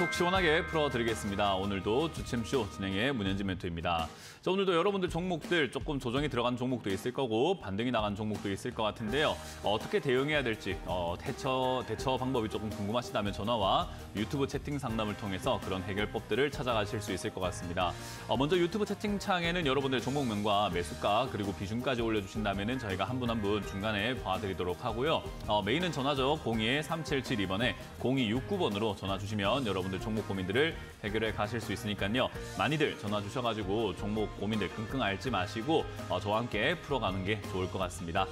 속 시원하게 풀어드리겠습니다. 오늘도 주챔쇼 진행의 문현지 멘토입니다. 자, 오늘도 여러분들 종목들 조금 조정이 들어간 종목도 있을 거고 반등이 나간 종목도 있을 것 같은데요. 어, 어떻게 대응해야 될지 어, 대처, 대처 방법이 조금 궁금하시다면 전화와 유튜브 채팅 상담을 통해서 그런 해결법들을 찾아가실 수 있을 것 같습니다. 어, 먼저 유튜브 채팅창에는 여러분들 종목명과 매수가 그리고 비중까지 올려주신다면 저희가 한 분 한 분 중간에 봐드리도록 하고요. 어, 메인은 전화죠. 02-3772번에 0269번으로 전화 주시면 여러분 여러분들 종목 고민들을 해결해 가실 수 있으니까요. 많이들 전화 주셔가지고 종목 고민들 끙끙 앓지 마시고 어, 저와 함께 풀어가는 게 좋을 것 같습니다.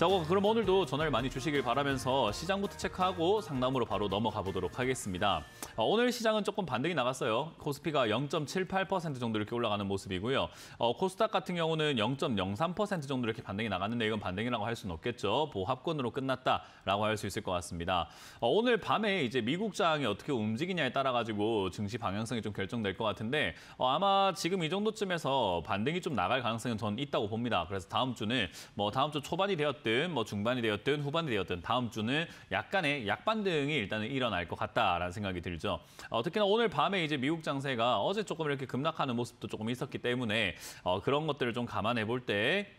자, 뭐, 그럼 오늘도 전화를 많이 주시길 바라면서 시장부터 체크하고 상담으로 바로 넘어가 보도록 하겠습니다. 어, 오늘 시장은 조금 반등이 나갔어요. 코스피가 0.78% 정도 이렇게 올라가는 모습이고요. 어, 코스닥 같은 경우는 0.03% 정도 이렇게 반등이 나갔는데 이건 반등이라고 할 수는 없겠죠. 보합권으로 끝났다라고 할 수 있을 것 같습니다. 어, 오늘 밤에 이제 미국 장이 어떻게 움직이냐에 따라 가지고 증시 방향성이 좀 결정될 것 같은데 어, 아마 지금 이 정도쯤에서 반등이 좀 나갈 가능성은 전 있다고 봅니다. 그래서 다음 주는 뭐 다음 주 초반이 되었든 되었든 뭐 중반이 되었든 후반이 되었든 다음 주는 약간의 약반등이 일단은 일어날 것 같다라는 생각이 들죠. 어, 특히나 오늘 밤에 이제 미국 장세가 어제 조금 이렇게 급락하는 모습도 조금 있었기 때문에 어, 그런 것들을 좀 감안해 볼때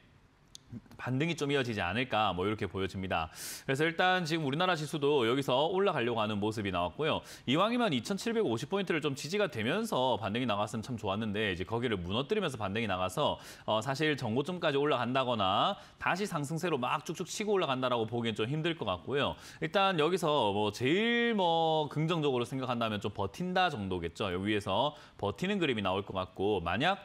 반등이 좀 이어지지 않을까 뭐 이렇게 보여집니다. 그래서 일단 지금 우리나라 지수도 여기서 올라가려고 하는 모습이 나왔고요. 이왕이면 2,750포인트를 좀 지지가 되면서 반등이 나갔으면 참 좋았는데 이제 거기를 무너뜨리면서 반등이 나가서 어 사실 정고점까지 올라간다거나 다시 상승세로 막 쭉쭉 치고 올라간다라고 보기엔 좀 힘들 것 같고요. 일단 여기서 뭐 제일 뭐 긍정적으로 생각한다면 좀 버틴다 정도겠죠. 여기에서 버티는 그림이 나올 것 같고 만약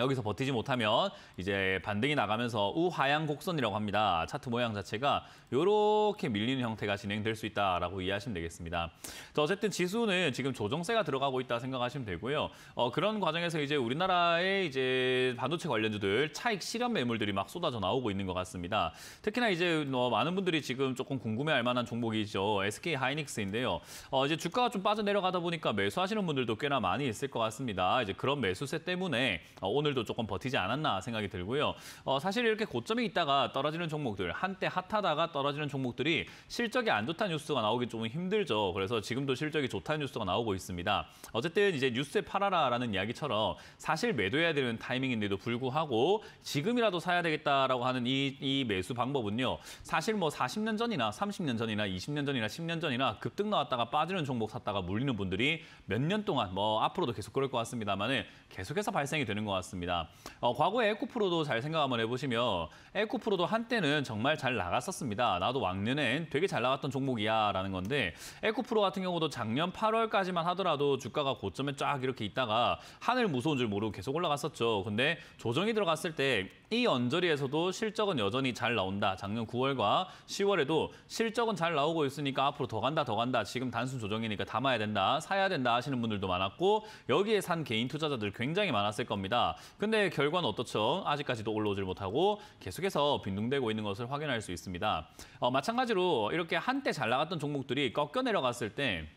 여기서 버티지 못하면 이제 반등이 나가면서 우하향 곡선이라고 합니다. 차트 모양 자체가 이렇게 밀리는 형태가 진행될 수 있다라고 이해하시면 되겠습니다. 자, 어쨌든 지수는 지금 조정세가 들어가고 있다 생각하시면 되고요. 어, 그런 과정에서 이제 우리나라의 이제 반도체 관련주들 차익 실현 매물들이 막 쏟아져 나오고 있는 것 같습니다. 특히나 이제 뭐 많은 분들이 지금 조금 궁금해할 만한 종목이죠. SK 하이닉스인데요. 어, 이제 주가가 좀 빠져 내려가다 보니까 매수하시는 분들도 꽤나 많이 있을 것 같습니다. 이제 그런 매수세 때문에 어, 오늘 오늘도 조금 버티지 않았나 생각이 들고요. 어, 사실 이렇게 고점이 있다가 떨어지는 종목들, 한때 핫하다가 떨어지는 종목들이 실적이 안 좋다는 뉴스가 나오기 좀 힘들죠. 그래서 지금도 실적이 좋다는 뉴스가 나오고 있습니다. 어쨌든 이제 뉴스에 팔아라라는 이야기처럼 사실 매도해야 되는 타이밍인데도 불구하고 지금이라도 사야 되겠다라고 하는 이, 이 매수 방법은요. 사실 뭐 40년 전이나 30년 전이나 20년 전이나 10년 전이나 급등 나왔다가 빠지는 종목 샀다가 물리는 분들이 몇 년 동안 뭐 앞으로도 계속 그럴 것 같습니다만은 계속해서 발생이 되는 것 같습니다. 있습니다. 어, 과거에 에코프로도 잘 생각 한번 해보시면 에코프로도 한때는 정말 잘 나갔었습니다. 나도 왕년엔 되게 잘 나갔던 종목이야 라는 건데 에코프로 같은 경우도 작년 8월까지만 하더라도 주가가 고점에 쫙 이렇게 있다가 하늘 무서운 줄 모르고 계속 올라갔었죠. 근데 조정이 들어갔을 때 이 언저리에서도 실적은 여전히 잘 나온다. 작년 9월과 10월에도 실적은 잘 나오고 있으니까 앞으로 더 간다 더 간다. 지금 단순 조정이니까 담아야 된다. 사야 된다 하시는 분들도 많았고 여기에 산 개인 투자자들 굉장히 많았을 겁니다. 근데 결과는 어떻죠? 아직까지도 올라오질 못하고 계속해서 빈둥대고 있는 것을 확인할 수 있습니다. 어, 마찬가지로 이렇게 한때 잘 나갔던 종목들이 꺾여 내려갔을 때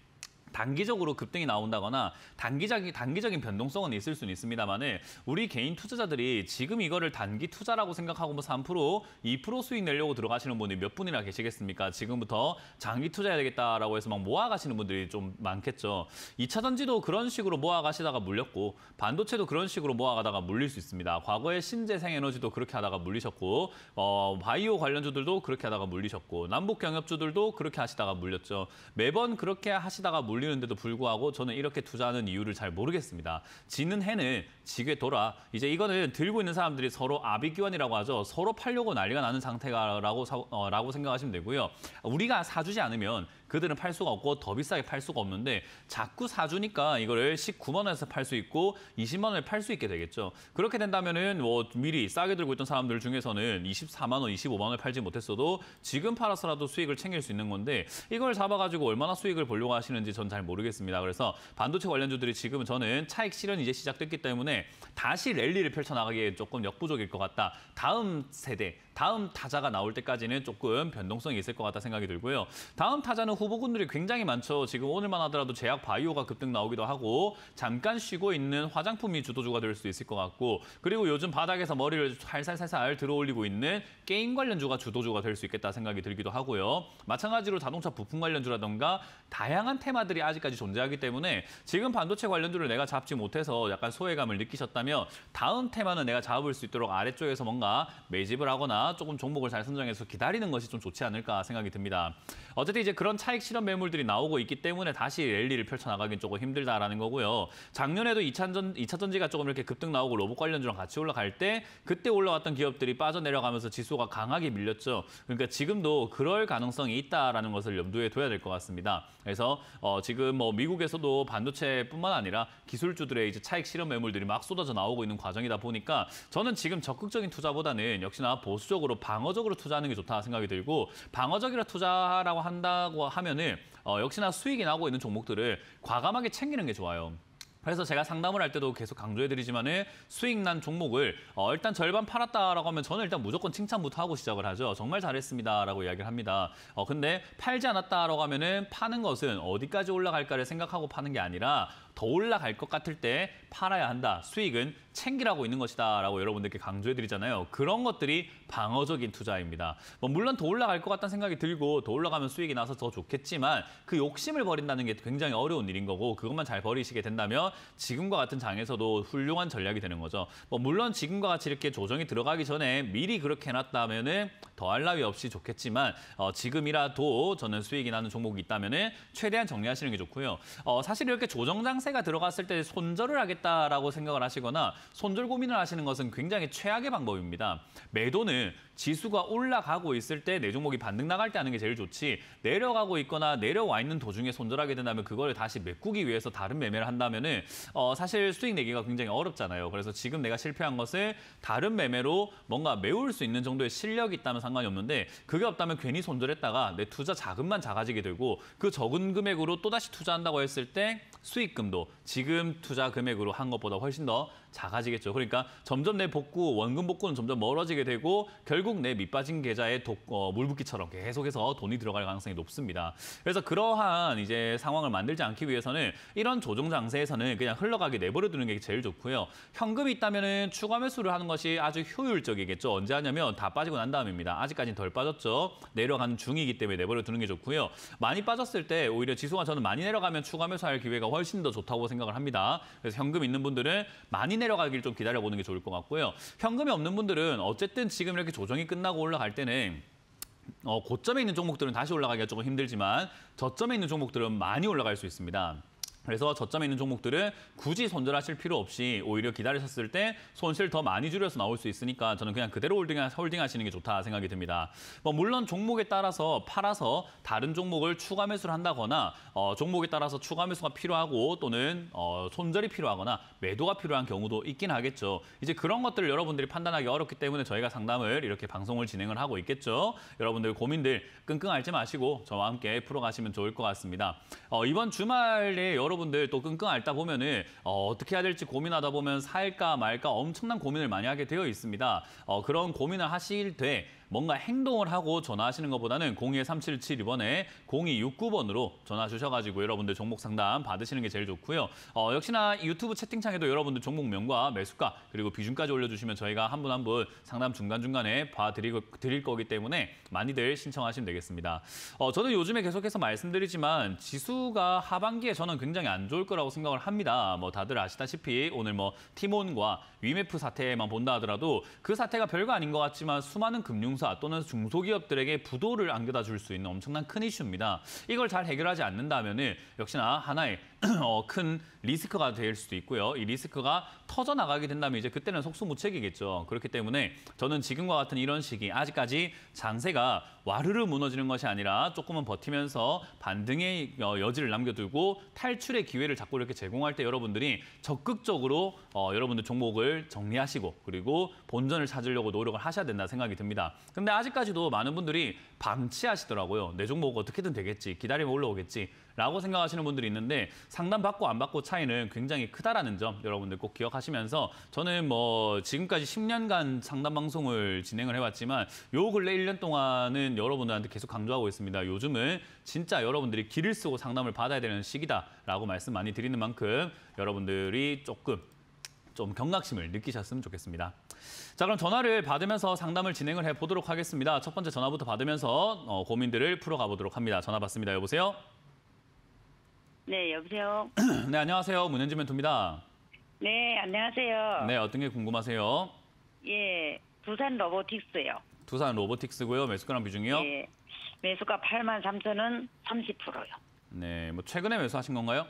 단기적으로 급등이 나온다거나 단기적인 단기적인 변동성은 있을 수는 있습니다만은 우리 개인 투자자들이 지금 이거를 단기 투자라고 생각하고 뭐 3%, 2% 수익 내려고 들어가시는 분이 몇 분이나 계시겠습니까? 지금부터 장기 투자해야 되겠다라고 해서 막 모아 가시는 분들이 좀 많겠죠. 2차 전지도 그런 식으로 모아 가시다가 물렸고 반도체도 그런 식으로 모아 가다가 물릴 수 있습니다. 과거에 신재생 에너지도 그렇게 하다가 물리셨고 어 바이오 관련주들도 그렇게 하다가 물리셨고 남북 경협주들도 그렇게 하시다가 물렸죠. 매번 그렇게 하시다가 물리 불리는데도 불구하고 저는 이렇게 투자하는 이유를 잘 모르겠습니다. 지는 해는 지게 돌아. 이제 이거는 들고 있는 사람들이 서로 아비규환이라고 하죠. 서로 팔려고 난리가 나는 상태라고 어, 라고 생각하시면 되고요. 우리가 사주지 않으면 그들은 팔 수가 없고 더 비싸게 팔 수가 없는데 자꾸 사주니까 이거를 19만 원에서 팔 수 있고 20만 원에 팔수 있게 되겠죠. 그렇게 된다면은 뭐 미리 싸게 들고 있던 사람들 중에서는 24만 원, 25만 원을 팔지 못했어도 지금 팔아서라도 수익을 챙길 수 있는 건데 이걸 잡아가지고 얼마나 수익을 보려고 하시는지 전 잘 모르겠습니다. 그래서 반도체 관련주들이 지금 저는 차익 실현 이제 시작됐기 때문에 다시 랠리를 펼쳐나가기에 조금 역부족일 것 같다. 다음 세대, 다음 타자가 나올 때까지는 조금 변동성이 있을 것 같다 생각이 들고요. 다음 타자는 후보군들이 굉장히 많죠. 지금 오늘만 하더라도 제약 바이오가 급등 나오기도 하고 잠깐 쉬고 있는 화장품이 주도주가 될 수 있을 것 같고 그리고 요즘 바닥에서 머리를 살살살살 들어올리고 있는 게임 관련주가 주도주가 될 수 있겠다 생각이 들기도 하고요. 마찬가지로 자동차 부품 관련주라던가 다양한 테마들이 아직까지 존재하기 때문에 지금 반도체 관련주를 내가 잡지 못해서 약간 소외감을 느끼셨다면 다음 테마는 내가 잡을 수 있도록 아래쪽에서 뭔가 매집을 하거나 조금 종목을 잘 선정해서 기다리는 것이 좀 좋지 않을까 생각이 듭니다. 어쨌든 이제 그런 차익 실현 매물들이 나오고 있기 때문에 다시 랠리를 펼쳐나가긴 조금 힘들다라는 거고요. 작년에도 2차전, 2차 전지가 조금 이렇게 급등 나오고 로봇 관련주랑 같이 올라갈 때 그때 올라왔던 기업들이 빠져내려가면서 지수가 강하게 밀렸죠. 그러니까 지금도 그럴 가능성이 있다라는 것을 염두에 둬야 될 것 같습니다. 그래서 어, 지금 뭐 미국에서도 반도체뿐만 아니라 기술주들의 이제 차익 실현 매물들이 막 쏟아져 나오고 있는 과정이다 보니까 저는 지금 적극적인 투자보다는 역시나 보수 적극적으로 방어적으로 투자하는 게 좋다 생각이 들고 방어적이라 투자라고 한다고 하면은 어, 역시나 수익이 나고 있는 종목들을 과감하게 챙기는 게 좋아요. 그래서 제가 상담을 할 때도 계속 강조해드리지만은 수익난 종목을 어, 일단 절반 팔았다라고 하면 저는 일단 무조건 칭찬부터 하고 시작을 하죠. 정말 잘했습니다라고 이야기를 합니다. 어, 근데 팔지 않았다라고 하면은 파는 것은 어디까지 올라갈까를 생각하고 파는 게 아니라 더 올라갈 것 같을 때 팔아야 한다. 수익은 챙기라고 있는 것이다라고 여러분들께 강조해드리잖아요. 그런 것들이 방어적인 투자입니다. 뭐 물론 더 올라갈 것 같다는 생각이 들고 더 올라가면 수익이 나서 더 좋겠지만 그 욕심을 버린다는 게 굉장히 어려운 일인 거고 그것만 잘 버리시게 된다면 지금과 같은 장에서도 훌륭한 전략이 되는 거죠. 뭐 물론 지금과 같이 이렇게 조정이 들어가기 전에 미리 그렇게 해놨다면 더할 나위 없이 좋겠지만 어, 지금이라도 저는 수익이 나는 종목이 있다면 최대한 정리하시는 게 좋고요. 어, 사실 이렇게 조정장 상세가 들어갔을 때 손절을 하겠다라고 생각을 하시거나 손절 고민을 하시는 것은 굉장히 최악의 방법입니다. 매도는 지수가 올라가고 있을 때 내 종목이 반등 나갈 때 하는 게 제일 좋지 내려가고 있거나 내려와 있는 도중에 손절하게 된다면 그걸 다시 메꾸기 위해서 다른 매매를 한다면 어, 사실 수익 내기가 굉장히 어렵잖아요. 그래서 지금 내가 실패한 것을 다른 매매로 뭔가 메울 수 있는 정도의 실력이 있다면 상관이 없는데 그게 없다면 괜히 손절했다가 내 투자 자금만 작아지게 되고 그 적은 금액으로 또다시 투자한다고 했을 때 수익금도 지금 투자 금액으로 한 것보다 훨씬 더 작아지겠죠. 그러니까 점점 내 복구, 원금 복구는 점점 멀어지게 되고 결국 내 밑빠진 계좌에 독, 어, 물붓기처럼 계속해서 돈이 들어갈 가능성이 높습니다. 그래서 그러한 이제 상황을 만들지 않기 위해서는 이런 조정 장세에서는 그냥 흘러가게 내버려 두는 게 제일 좋고요. 현금이 있다면 추가 매수를 하는 것이 아주 효율적이겠죠. 언제 하냐면 다 빠지고 난 다음입니다. 아직까지는 덜 빠졌죠. 내려가는 중이기 때문에 내버려 두는 게 좋고요. 많이 빠졌을 때 오히려 지수가 저는 많이 내려가면 추가 매수할 기회가 훨씬 더 좋다고 생각합니다. 생각을 합니다. 그래서 현금 있는 분들은 많이 내려가길 좀 기다려보는 게 좋을 것 같고요. 현금이 없는 분들은 어쨌든 지금 이렇게 조정이 끝나고 올라갈 때는 어, 고점에 있는 종목들은 다시 올라가기가 조금 힘들지만 저점에 있는 종목들은 많이 올라갈 수 있습니다. 그래서 저점에 있는 종목들은 굳이 손절하실 필요 없이 오히려 기다리셨을 때 손실 더 많이 줄여서 나올 수 있으니까 저는 그냥 그대로 홀딩, 홀딩하시는 게 좋다 생각이 듭니다. 뭐 물론 종목에 따라서 팔아서 다른 종목을 추가 매수를 한다거나 어, 종목에 따라서 추가 매수가 필요하고 또는 어, 손절이 필요하거나 매도가 필요한 경우도 있긴 하겠죠. 이제 그런 것들을 여러분들이 판단하기 어렵기 때문에 저희가 상담을 이렇게 방송을 진행을 하고 있겠죠. 여러분들 고민들 끙끙 앓지 마시고 저와 함께 풀어가시면 좋을 것 같습니다. 어, 이번 주말에 여러 여러분들 또 끙끙 앓다 보면은 어, 떻게 해야 될지 고민하다 보면 살까 말까 엄청난 고민을 많이 하게 되어 있습니다. 어, 그런 고민을 하실 때 뭔가 행동을 하고 전화하시는 것보다는 02377번에 0269번으로 전화 주셔가지고 여러분들 종목 상담 받으시는 게 제일 좋고요. 어, 역시나 유튜브 채팅창에도 여러분들 종목명과 매수가 그리고 비중까지 올려주시면 저희가 한 분 한 분 상담 중간중간에 봐드리 드릴 거기 때문에 많이들 신청하시면 되겠습니다. 어, 저도 요즘에 계속해서 말씀드리지만 지수가 하반기에 저는 굉장히 안 좋을 거라고 생각을 합니다. 뭐 다들 아시다시피 오늘 뭐 티몬과 위메프 사태만 본다 하더라도 그 사태가 별거 아닌 것 같지만 수많은 금융사 중소 또는 중소기업들에게 부도를 안겨다 줄 수 있는 엄청난 큰 이슈입니다. 이걸 잘 해결하지 않는다면 역시나 하나의 어, 큰 리스크가 될 수도 있고요. 이 리스크가 터져나가게 된다면 이제 그때는 속수무책이겠죠. 그렇기 때문에 저는 지금과 같은 이런 시기 아직까지 장세가 와르르 무너지는 것이 아니라 조금은 버티면서 반등의 어, 여지를 남겨두고 탈출의 기회를 자꾸 이렇게 제공할 때 여러분들이 적극적으로 어, 여러분들 종목을 정리하시고 그리고 본전을 찾으려고 노력을 하셔야 된다 생각이 듭니다. 근데 아직까지도 많은 분들이 방치하시더라고요. 내 종목 어떻게든 되겠지, 기다리면 올라오겠지. 라고 생각하시는 분들이 있는데 상담받고 안 받고 차이는 굉장히 크다라는 점 여러분들 꼭 기억하시면서 저는 뭐 지금까지 10년간 상담 방송을 진행을 해왔지만 요 근래 1년 동안은 여러분들한테 계속 강조하고 있습니다. 요즘은 진짜 여러분들이 길을 쓰고 상담을 받아야 되는 시기다라고 말씀 많이 드리는 만큼 여러분들이 조금 좀 경각심을 느끼셨으면 좋겠습니다. 자 그럼 전화를 받으면서 상담을 진행을 해보도록 하겠습니다. 첫 번째 전화부터 받으면서 어, 고민들을 풀어가 보도록 합니다. 전화 받습니다. 여보세요? 네, 여보세요. 네, 안녕하세요. 문현지 멘토입니다. 네, 안녕하세요. 네, 어떤 게 궁금하세요? 예, 두산 로보틱스요. 두산 로보틱스고요. 매수가랑 비중이요? 예, 매수가 8만 3천 원 30%요. 네, 뭐 최근에 매수하신 건가요?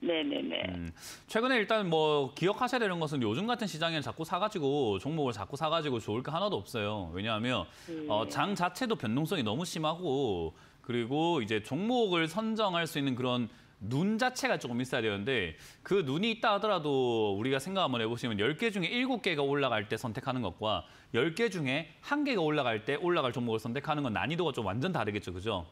네네네. 네, 네. 음, 최근에 일단 뭐 기억하셔야 되는 것은 요즘 같은 시장에는 자꾸 사가지고 종목을 자꾸 사가지고 좋을 게 하나도 없어요. 왜냐하면 어, 네. 어, 장 자체도 변동성이 너무 심하고 그리고 이제 종목을 선정할 수 있는 그런 눈 자체가 조금 있어야 되는데그 눈이 있다 하더라도 우리가 생각 한번 해보시면 열 개 중에 일곱 개가 올라갈 때 선택하는 것과 열 개 중에 한개가 올라갈 때 올라갈 종목을 선택하는 건 난이도가 좀 완전 다르겠죠, 그죠?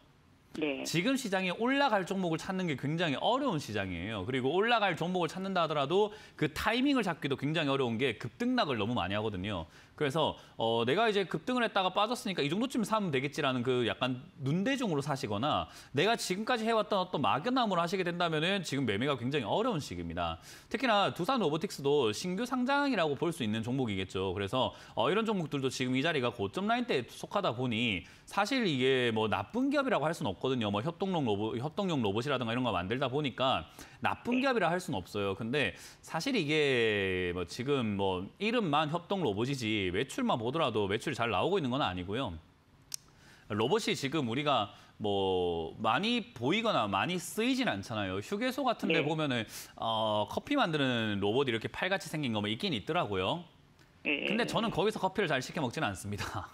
네. 지금 시장에 올라갈 종목을 찾는 게 굉장히 어려운 시장이에요. 그리고 올라갈 종목을 찾는다 하더라도 그 타이밍을 잡기도 굉장히 어려운 게 급등락을 너무 많이 하거든요. 그래서 어, 내가 이제 급등을 했다가 빠졌으니까 이 정도쯤 사면 되겠지라는 그 약간 눈대중으로 사시거나 내가 지금까지 해왔던 어떤 막연함으로 하시게 된다면은 지금 매매가 굉장히 어려운 시기입니다. 특히나 두산 로보틱스도 신규 상장이라고 볼 수 있는 종목이겠죠. 그래서 어, 이런 종목들도 지금 이 자리가 고점 라인대에 속하다 보니 사실 이게 뭐 나쁜 기업이라고 할 수는 없거든요. 뭐 협동용 로봇, 협동용 로봇이라든가 이런 거 만들다 보니까 나쁜 네. 기업이라 할 수는 없어요. 근데 사실 이게 뭐 지금 뭐 이름만 협동 로봇이지 매출만 보더라도 매출이 잘 나오고 있는 건 아니고요. 로봇이 지금 우리가 뭐 많이 보이거나 많이 쓰이진 않잖아요. 휴게소 같은 데 네. 보면은 어, 커피 만드는 로봇 이렇게 팔같이 생긴 거 뭐 있긴 있더라고요. 예, 예, 근데 예. 저는 거기서 커피를 잘 시켜 먹지는 않습니다.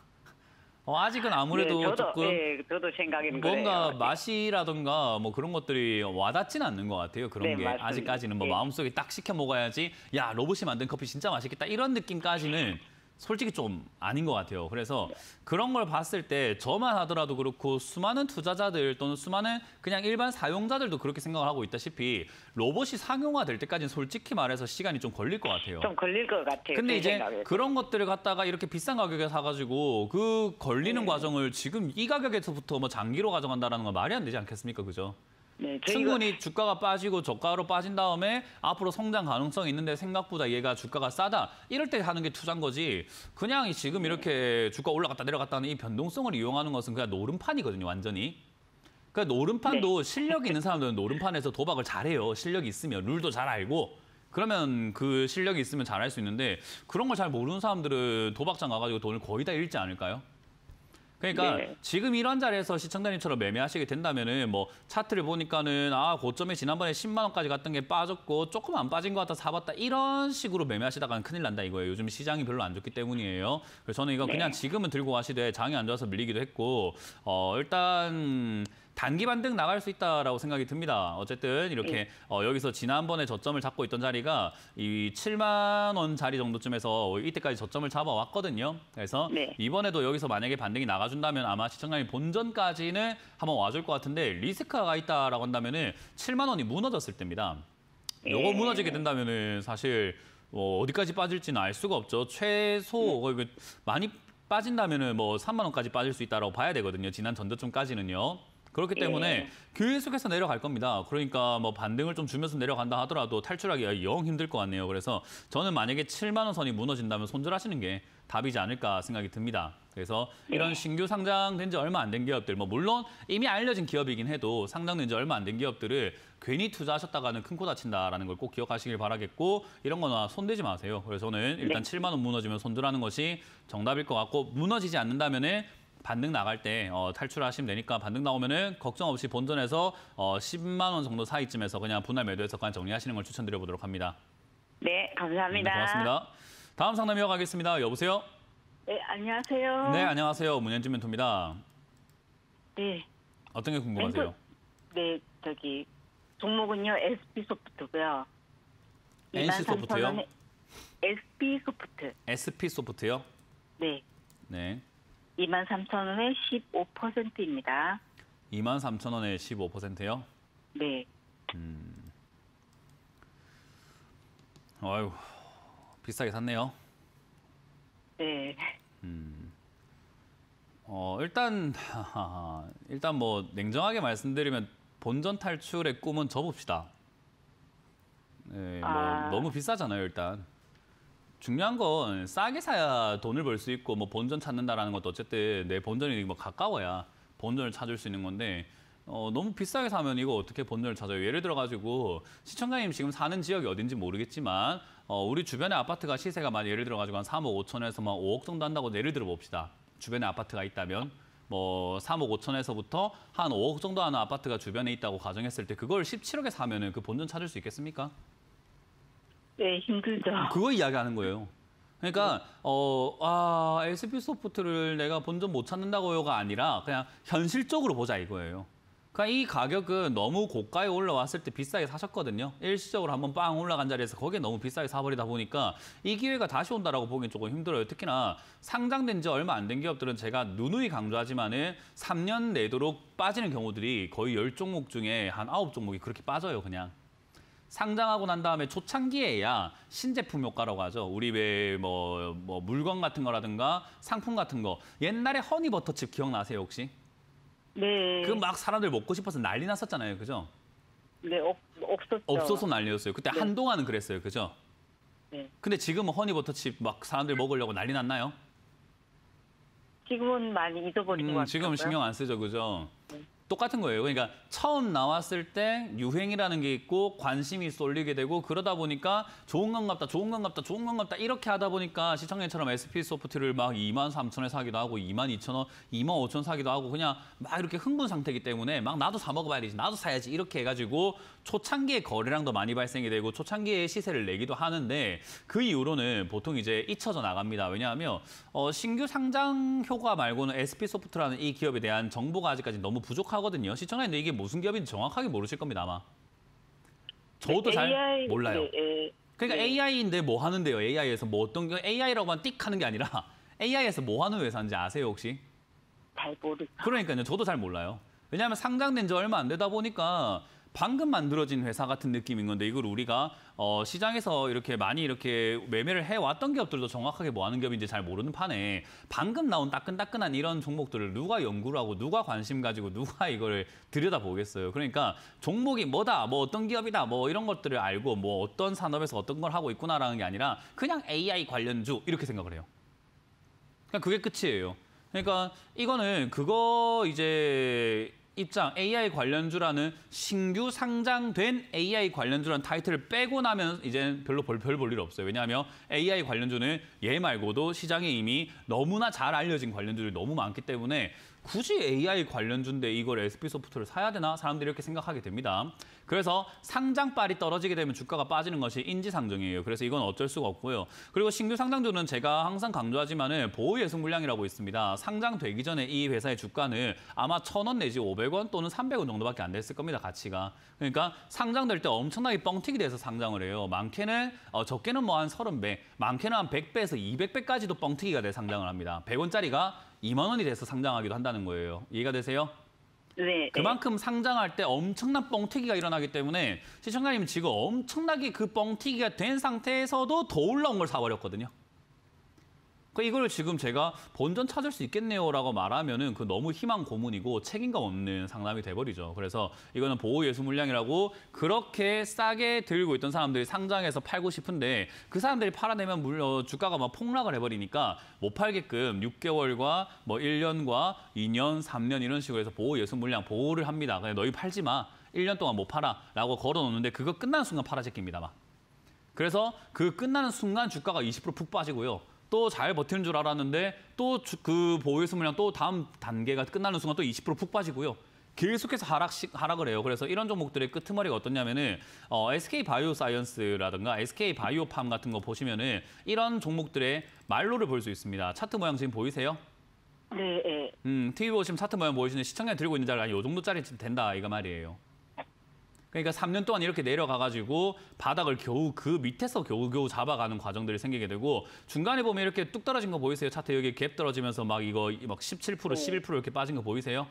어, 아직은 아무래도 네, 저도, 조금 예, 저도 생각에는 뭔가 그래요. 예. 맛이라든가 뭐 그런 것들이 와닿지는 않는 것 같아요. 그런 네, 게 맞습니다. 아직까지는 뭐 예. 마음속에 딱 시켜 먹어야지. 야 로봇이 만든 커피 진짜 맛있겠다 이런 느낌까지는 솔직히 좀 아닌 것 같아요. 그래서 그런 걸 봤을 때 저만 하더라도 그렇고 수많은 투자자들 또는 수많은 그냥 일반 사용자들도 그렇게 생각을 하고 있다시피 로봇이 상용화될 때까지는 솔직히 말해서 시간이 좀 걸릴 것 같아요. 좀 걸릴 것 같아요. 근데 이제 생각에도. 그런 것들을 갖다가 이렇게 비싼 가격에 사가지고 그 걸리는 네. 과정을 지금 이 가격에서부터 뭐 장기로 가져간다라는 건 말이 안 되지 않겠습니까? 그죠? 네, 저희가... 충분히 주가가 빠지고 저가로 빠진 다음에 앞으로 성장 가능성이 있는데 생각보다 얘가 주가가 싸다. 이럴 때 하는 게 투자인 거지. 그냥 지금 네. 이렇게 주가 올라갔다 내려갔다 하는 이 변동성을 이용하는 것은 그냥 노름판이거든요, 완전히. 그러니까 노름판도 네. 실력 있는 사람들은 노름판에서 도박을 잘해요. 실력이 있으면 룰도 잘 알고 그러면 그 실력이 있으면 잘할 수 있는데 그런 걸 잘 모르는 사람들은 도박장 가가지고 돈을 거의 다 잃지 않을까요? 그러니까 네. 지금 이런 자리에서 시청자님처럼 매매하시게 된다면은 뭐 차트를 보니까는 아 고점에 지난번에 10만 원까지 갔던 게 빠졌고 조금 안 빠진 것 같아 사봤다 이런 식으로 매매하시다가는 큰일 난다 이거예요. 요즘 시장이 별로 안 좋기 때문이에요. 그래서 저는 이거 네. 그냥 지금은 들고 가시되 장이 안 좋아서 밀리기도 했고 어 일단. 단기 반등 나갈 수 있다라고 생각이 듭니다. 어쨌든 이렇게 예. 어, 여기서 지난번에 저점을 잡고 있던 자리가 이 7만 원 자리 정도쯤에서 이때까지 저점을 잡아왔거든요. 그래서 네. 이번에도 여기서 만약에 반등이 나가준다면 아마 시청자님 본전까지는 한번 와줄 것 같은데 리스크가 있다라고 한다면 은 7만 원이 무너졌을 때입니다. 이거 예. 무너지게 된다면 은 사실 뭐 어디까지 빠질지는 알 수가 없죠. 최소 음. 그, 그 많이 빠진다면 뭐 3만 원까지 빠질 수 있다고 봐야 되거든요. 지난 전저점까지는요. 그렇기 때문에 예. 계속해서 내려갈 겁니다. 그러니까 뭐 반등을 좀 주면서 내려간다 하더라도 탈출하기가 영 힘들 것 같네요. 그래서 저는 만약에 7만 원 선이 무너진다면 손절하시는 게 답이지 않을까 생각이 듭니다. 그래서 이런 네. 신규 상장된 지 얼마 안 된 기업들, 뭐 물론 이미 알려진 기업이긴 해도 상장된 지 얼마 안 된 기업들을 괜히 투자하셨다가는 큰 코 다친다라는 걸 꼭 기억하시길 바라겠고 이런 거나 손대지 마세요. 그래서 저는 일단 7만 원 무너지면 손절하는 것이 정답일 것 같고 무너지지 않는다면 은 반등 나갈 때 어, 탈출하시면 되니까 반등 나오면은 걱정 없이 본전에서 어, 10만 원 정도 사이쯤에서 그냥 분할 매도해서 그냥 정리하시는 걸 추천드려 보도록 합니다. 네, 감사합니다. 네, 고맙습니다. 다음 상담 이어가겠습니다. 여보세요? 네, 안녕하세요. 네, 안녕하세요. 문현진 멘토입니다. 네. 어떤 게 궁금하세요? 네, 저기 종목은요. SP 소프트고요. NC 소프트요? SP 소프트. SP 소프트요? 네. 네. 23,000원에 15%입니다. 2 3 0원에 15%요? 네. 음. 아유, 비싸게 샀네요. 네. 음. 어, 일단 일단 뭐 냉정하게 말씀드리면 본전 탈출의 꿈은 접읍시다. 네, 뭐 아... 너무 비싸잖아요, 일단. 중요한 건 싸게 사야 돈을 벌 수 있고 뭐 본전 찾는다라는 것도 어쨌든 내 본전이 뭐 가까워야 본전을 찾을 수 있는 건데 어, 너무 비싸게 사면 이거 어떻게 본전을 찾아요? 예를 들어가지고 시청자님 지금 사는 지역이 어딘지 모르겠지만 어, 우리 주변의 아파트가 시세가 만 예를 들어가지고 한 3억 5천에서 만 5억 정도 한다고 예를 들어 봅시다. 주변에 아파트가 있다면 뭐 3억 5천에서부터 한 5억 정도 하는 아파트가 주변에 있다고 가정했을 때 그걸 17억에 사면은 그 본전 찾을 수 있겠습니까? 네, 힘들죠. 그거 이야기하는 거예요. 그러니까 어, 아, SP 소프트를 내가 본전 못 찾는다고요가 아니라 그냥 현실적으로 보자 이거예요. 그러니까 이 가격은 너무 고가에 올라왔을 때 비싸게 사셨거든요. 일시적으로 한번 빵 올라간 자리에서 거기에 너무 비싸게 사버리다 보니까 이 기회가 다시 온다라고 보기엔 조금 힘들어요. 특히나 상장된 지 얼마 안 된 기업들은 제가 누누이 강조하지만은 3년 내도록 빠지는 경우들이 거의 10종목 중에 한 9종목이 그렇게 빠져요, 그냥. 상장하고 난 다음에 초창기에야 신제품 효과라고 하죠. 우리 왜뭐 뭐 물건 같은 거라든가 상품 같은 거. 옛날에 허니버터칩 기억나세요 혹시? 네. 그 막 사람들 먹고 싶어서 난리 났었잖아요. 그죠? 네, 없, 없었죠. 없어서 난리였어요. 그때 네. 한동안은 그랬어요. 그죠? 네. 근데 지금은 허니버터칩 막 사람들 먹으려고 난리 났나요? 지금은 많이 잊어버린 음, 것 같아요. 지금은 신경 안 쓰죠, 그죠? 똑같은 거예요. 그러니까 처음 나왔을 때 유행이라는 게 있고 관심이 쏠리게 되고 그러다 보니까 좋은 건 같다, 좋은 건 같다, 좋은 건 같다 이렇게 하다 보니까 시청자처럼 SP 소프트를 막 2만 3천에 사기도 하고 2만 2천 원, 2만 5천 사기도 하고 그냥 막 이렇게 흥분 상태이기 때문에 막 나도 사 먹어봐야 되지, 나도 사야지 이렇게 해가지고 초창기에 거래량도 많이 발생이 되고 초창기에 시세를 내기도 하는데 그 이후로는 보통 이제 잊혀져 나갑니다. 왜냐하면 어, 신규 상장 효과 말고는 SP 소프트라는 이 기업에 대한 정보가 아직까지 너무 부족하 정확하거든요. 시청자인데 이게 무슨 기업인지 정확하게 모르실 겁니다, 아마. 저도 네, 잘 AI, 몰라요. 네, 예. 그러니까 네, 그러니까 AI인데 뭐 하는데요? AI에서 뭐 어떤 게 AI라고만 띡 하는 게 아니라 AI에서 뭐 하는 회사인지 아세요, 혹시? 잘모르 그러니까요. 저도 잘 몰라요. 왜냐하면 상장된 지 얼마 안 되다 보니까 방금 만들어진 회사 같은 느낌인 건데 이걸 우리가 어, 시장에서 이렇게 많이 이렇게 매매를 해왔던 기업들도 정확하게 뭐 하는 기업인지 잘 모르는 판에 방금 나온 따끈따끈한 이런 종목들을 누가 연구를 하고 누가 관심 가지고 누가 이걸 들여다보겠어요. 그러니까 종목이 뭐다, 뭐 어떤 기업이다, 뭐 이런 것들을 알고 뭐 어떤 산업에서 어떤 걸 하고 있구나라는 게 아니라 그냥 AI 관련주 이렇게 생각을 해요. 그냥 그러니까 그게 끝이에요. 그러니까 이거는 그거 이제 입장 AI 관련주라는 신규 상장된 AI 관련주라는 타이틀을 빼고 나면 이제 별로 볼, 별 볼 일 없어요. 왜냐하면 AI 관련주는 얘 말고도 시장에 이미 너무나 잘 알려진 관련주들이 너무 많기 때문에 굳이 AI 관련주인데 이걸 SP 소프트를 사야 되나 사람들이 이렇게 생각하게 됩니다. 그래서 상장빨이 떨어지게 되면 주가가 빠지는 것이 인지상정이에요. 그래서 이건 어쩔 수가 없고요. 그리고 신규 상장주는 제가 항상 강조하지만 은 보호 예수 물량이라고 있습니다. 상장되기 전에 이 회사의 주가는 아마 1 0 0 0원 내지 5 0 0원 또는 3 0 0원 정도밖에 안 됐을 겁니다. 가치가. 그러니까 상장될 때 엄청나게 뻥튀기 돼서 상장을 해요. 많게는 어, 적게는 뭐 한3 0배 많게는 한1 0 0배에서2 0 0 배까지도 뻥튀기가 돼 상장을 합니다. 1 0 0원짜리가 2만 원이 돼서 상장하기도 한다는 거예요. 이해가 되세요? 네. 네. 그만큼 네. 상장할 때 엄청난 뻥튀기가 일어나기 때문에 시청자님 지금 엄청나게 그 뻥튀기가 된 상태에서도 더 올라온 걸 사버렸거든요. 그러니까 이걸 지금 제가 본전 찾을 수 있겠네요라고 말하면은 그 너무 희망 고문이고 책임감 없는 상담이 돼버리죠. 그래서 이거는 보호 예수 물량이라고 그렇게 싸게 들고 있던 사람들이 상장해서 팔고 싶은데 그 사람들이 팔아내면 물려 주가가 막 폭락을 해버리니까 못 팔게끔 6개월과 뭐 1년과 2년, 3년 이런 식으로 해서 보호 예수 물량 보호를 합니다. 그냥 너희 팔지 마. 1년 동안 못 팔아라고 걸어놓는데 그거 끝나는 순간 팔아제낍니다 막. 그래서 그 끝나는 순간 주가가 20%푹 빠지고요. 또잘 버티는 줄 알았는데 또 그 보유수 물량 또 다음 단계가 끝나는 순간 또 20%푹 빠지고요. 계속해서 하락 시, 하락을 해요. 그래서 이런 종목들의 끄트머리가 어떻냐면은 어, SK 바이오사이언스라든가 SK 바이오팜 같은 거 보시면은 이런 종목들의 말로를 볼 수 있습니다. 차트 모양 지금 보이세요? 네. 예. 음, TV 보시면 차트 모양 보이시는 시청자 들고 있는 자리가 이 정도짜리 된다 이거 말이에요. 그러니까 3년 동안 이렇게 내려가가지고 바닥을 겨우 그 밑에서 겨우겨우 잡아가는 과정들이 생기게 되고 중간에 보면 이렇게 뚝 떨어진 거 보이세요? 차트 여기 갭 떨어지면서 막 이거 막 17%, 네. 11% 이렇게 빠진 거 보이세요?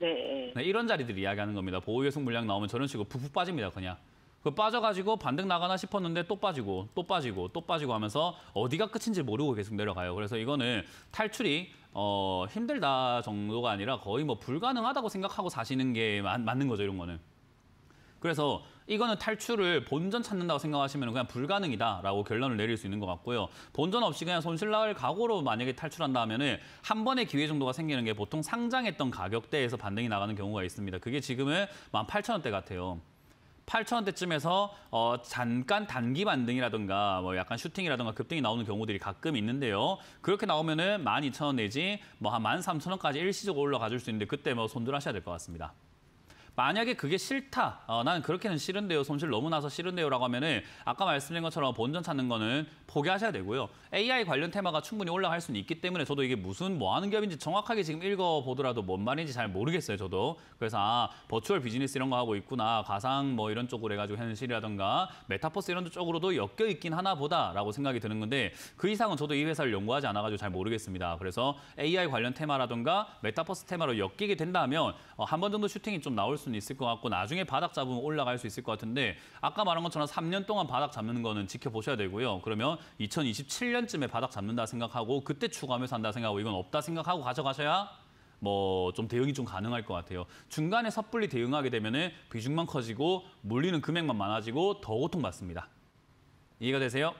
네. 네. 이런 자리들 이야기하는 겁니다. 보호예속 물량 나오면 저런 식으로 푹푹 빠집니다, 그냥. 그 빠져가지고 반등 나가나 싶었는데 또 빠지고 또 빠지고 또 빠지고 하면서 어디가 끝인지 모르고 계속 내려가요. 그래서 이거는 탈출이 어, 힘들다 정도가 아니라 거의 뭐 불가능하다고 생각하고 사시는 게 맞는 거죠, 이런 거는. 그래서 이거는 탈출을 본전 찾는다고 생각하시면 그냥 불가능이다라고 결론을 내릴 수 있는 것 같고요. 본전 없이 그냥 손실 나갈 각오로 만약에 탈출한다 하면은 한 번의 기회 정도가 생기는 게 보통 상장했던 가격대에서 반등이 나가는 경우가 있습니다. 그게 지금은 18,000원대 같아요. 8,000원대쯤에서 어, 잠깐 단기 반등이라든가 뭐 약간 슈팅이라든가 급등이 나오는 경우들이 가끔 있는데요. 그렇게 나오면은 12,000원 내지 뭐 한 13,000원까지 일시적으로 올라가 줄 수 있는데 그때 뭐 손절하셔야 될 것 같습니다. 만약에 그게 싫다, 어, 나는 그렇게는 싫은데요, 손실 너무 나서 싫은데요라고 하면은 아까 말씀드린 것처럼 본전 찾는 거는 포기하셔야 되고요. AI 관련 테마가 충분히 올라갈 수는 있기 때문에 저도 이게 무슨 뭐 하는 기업인지 정확하게 지금 읽어보더라도 뭔 말인지 잘 모르겠어요, 저도. 그래서 아, 버추얼 비즈니스 이런 거 하고 있구나, 가상 뭐 이런 쪽으로 해가지고 현실이라던가 메타버스 이런 쪽으로도 엮여 있긴 하나 보다라고 생각이 드는 건데 그 이상은 저도 이 회사를 연구하지 않아가지고 잘 모르겠습니다. 그래서 AI 관련 테마라던가 메타버스 테마로 엮이게 된다면 어, 한번 정도 슈팅이 좀 나올 수 수는 있을 것 같고 나중에 바닥 잡으면 올라갈 수 있을 것 같은데 아까 말한 것처럼 3년 동안 바닥 잡는 거는 지켜보셔야 되고요. 그러면 2027년쯤에 바닥 잡는다 생각하고 그때 추가하면서 산다 생각하고 이건 없다 생각하고 가져가셔야 뭐 좀 대응이 좀 가능할 것 같아요. 중간에 섣불리 대응하게 되면 비중만 커지고 물리는 금액만 많아지고 더 고통받습니다. 이해가 되세요?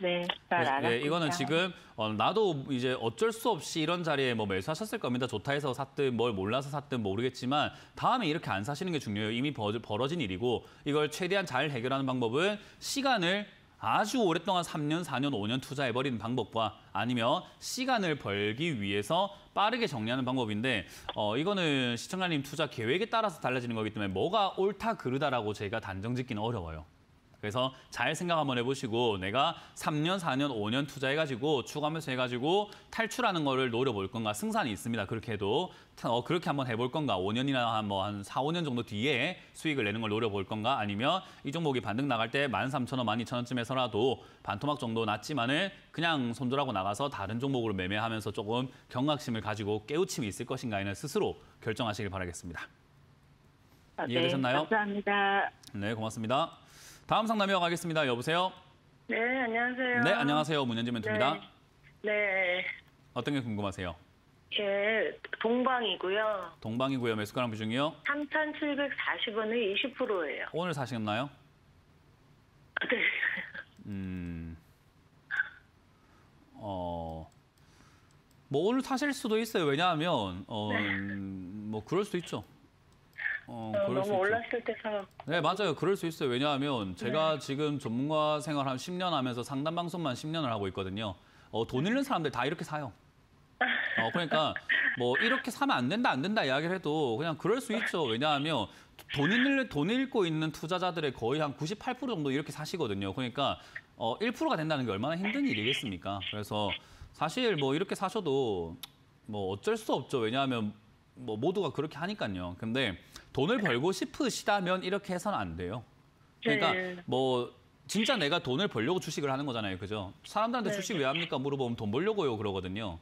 네, 잘알았습 네, 네 이거는 지금 어, 나도 이제 어쩔 수 없이 이런 자리에 뭐 매수하셨을 겁니다. 좋다 해서 샀든 뭘 몰라서 샀든 모르겠지만 다음에 이렇게 안 사시는 게 중요해요. 이미 벌어진 일이고 이걸 최대한 잘 해결하는 방법은 시간을 아주 오랫동안 3년, 4년, 5년 투자해버리는 방법과 아니면 시간을 벌기 위해서 빠르게 정리하는 방법인데 어, 이거는 시청자님 투자 계획에 따라서 달라지는 거기 때문에 뭐가 옳다 그르다라고 제가 단정 짓기는 어려워요. 그래서 잘 생각 한번 해보시고 내가 3년, 4년, 5년 투자해가지고 추가하면서 해가지고 탈출하는 거를 노려볼 건가 승산이 있습니다. 그렇게 해도 어, 그렇게 한번 해볼 건가 5년이나 한뭐한 4, 5년 정도 뒤에 수익을 내는 걸 노려볼 건가 아니면 이 종목이 반등 나갈 때 13,000원, 12,000원쯤에서라도 반토막 정도 났지만은 그냥 손절하고 나가서 다른 종목으로 매매하면서 조금 경각심을 가지고 깨우침이 있을 것인가에는 스스로 결정하시길 바라겠습니다. 아, 네, 이해되셨나요? 감사합니다. 네, 고맙습니다. 다음 상담이어 가겠습니다. 여보세요? 네, 안녕하세요. 네, 안녕하세요. 문현지 멘토입니다. 네. 네. 어떤 게 궁금하세요? 예, 동방이고요. 동방이고요. 매수가랑 비중이요? 3,740원의 20%예요. 오늘 사시나요? 네. 음. 어. 뭐 오늘 사실 수도 있어요. 왜냐하면 어, 네. 음, 뭐 그럴 수도 있죠. 어, 어 너무 올랐을 때사 네, 맞아요. 그럴 수 있어요. 왜냐하면 네. 제가 네. 지금 전문가 생활 한 10년 하면서 상담 방송만 10년을 하고 있거든요. 어, 돈 잃는 사람들 다 이렇게 사요. 어, 그러니까 뭐 이렇게 사면 안 된다 안 된다 이야기를 해도 그냥 그럴 수 있죠. 왜냐하면 돈 잃는 돈 잃고 있는 투자자들의 거의 한 98% 정도 이렇게 사시거든요. 그러니까 어 1%가 된다는 게 얼마나 힘든 일이겠습니까? 그래서 사실 뭐 이렇게 사셔도 뭐 어쩔 수 없죠. 왜냐하면 뭐 모두가 그렇게 하니까요. 근데 돈을 벌고 싶으시다면 이렇게 해서는 안 돼요. 그러니까 네. 뭐 진짜 내가 돈을 벌려고 주식을 하는 거잖아요. 그죠? 사람들한테 네. 주식 왜 합니까? 물어보면 돈 벌려고요. 그러거든요.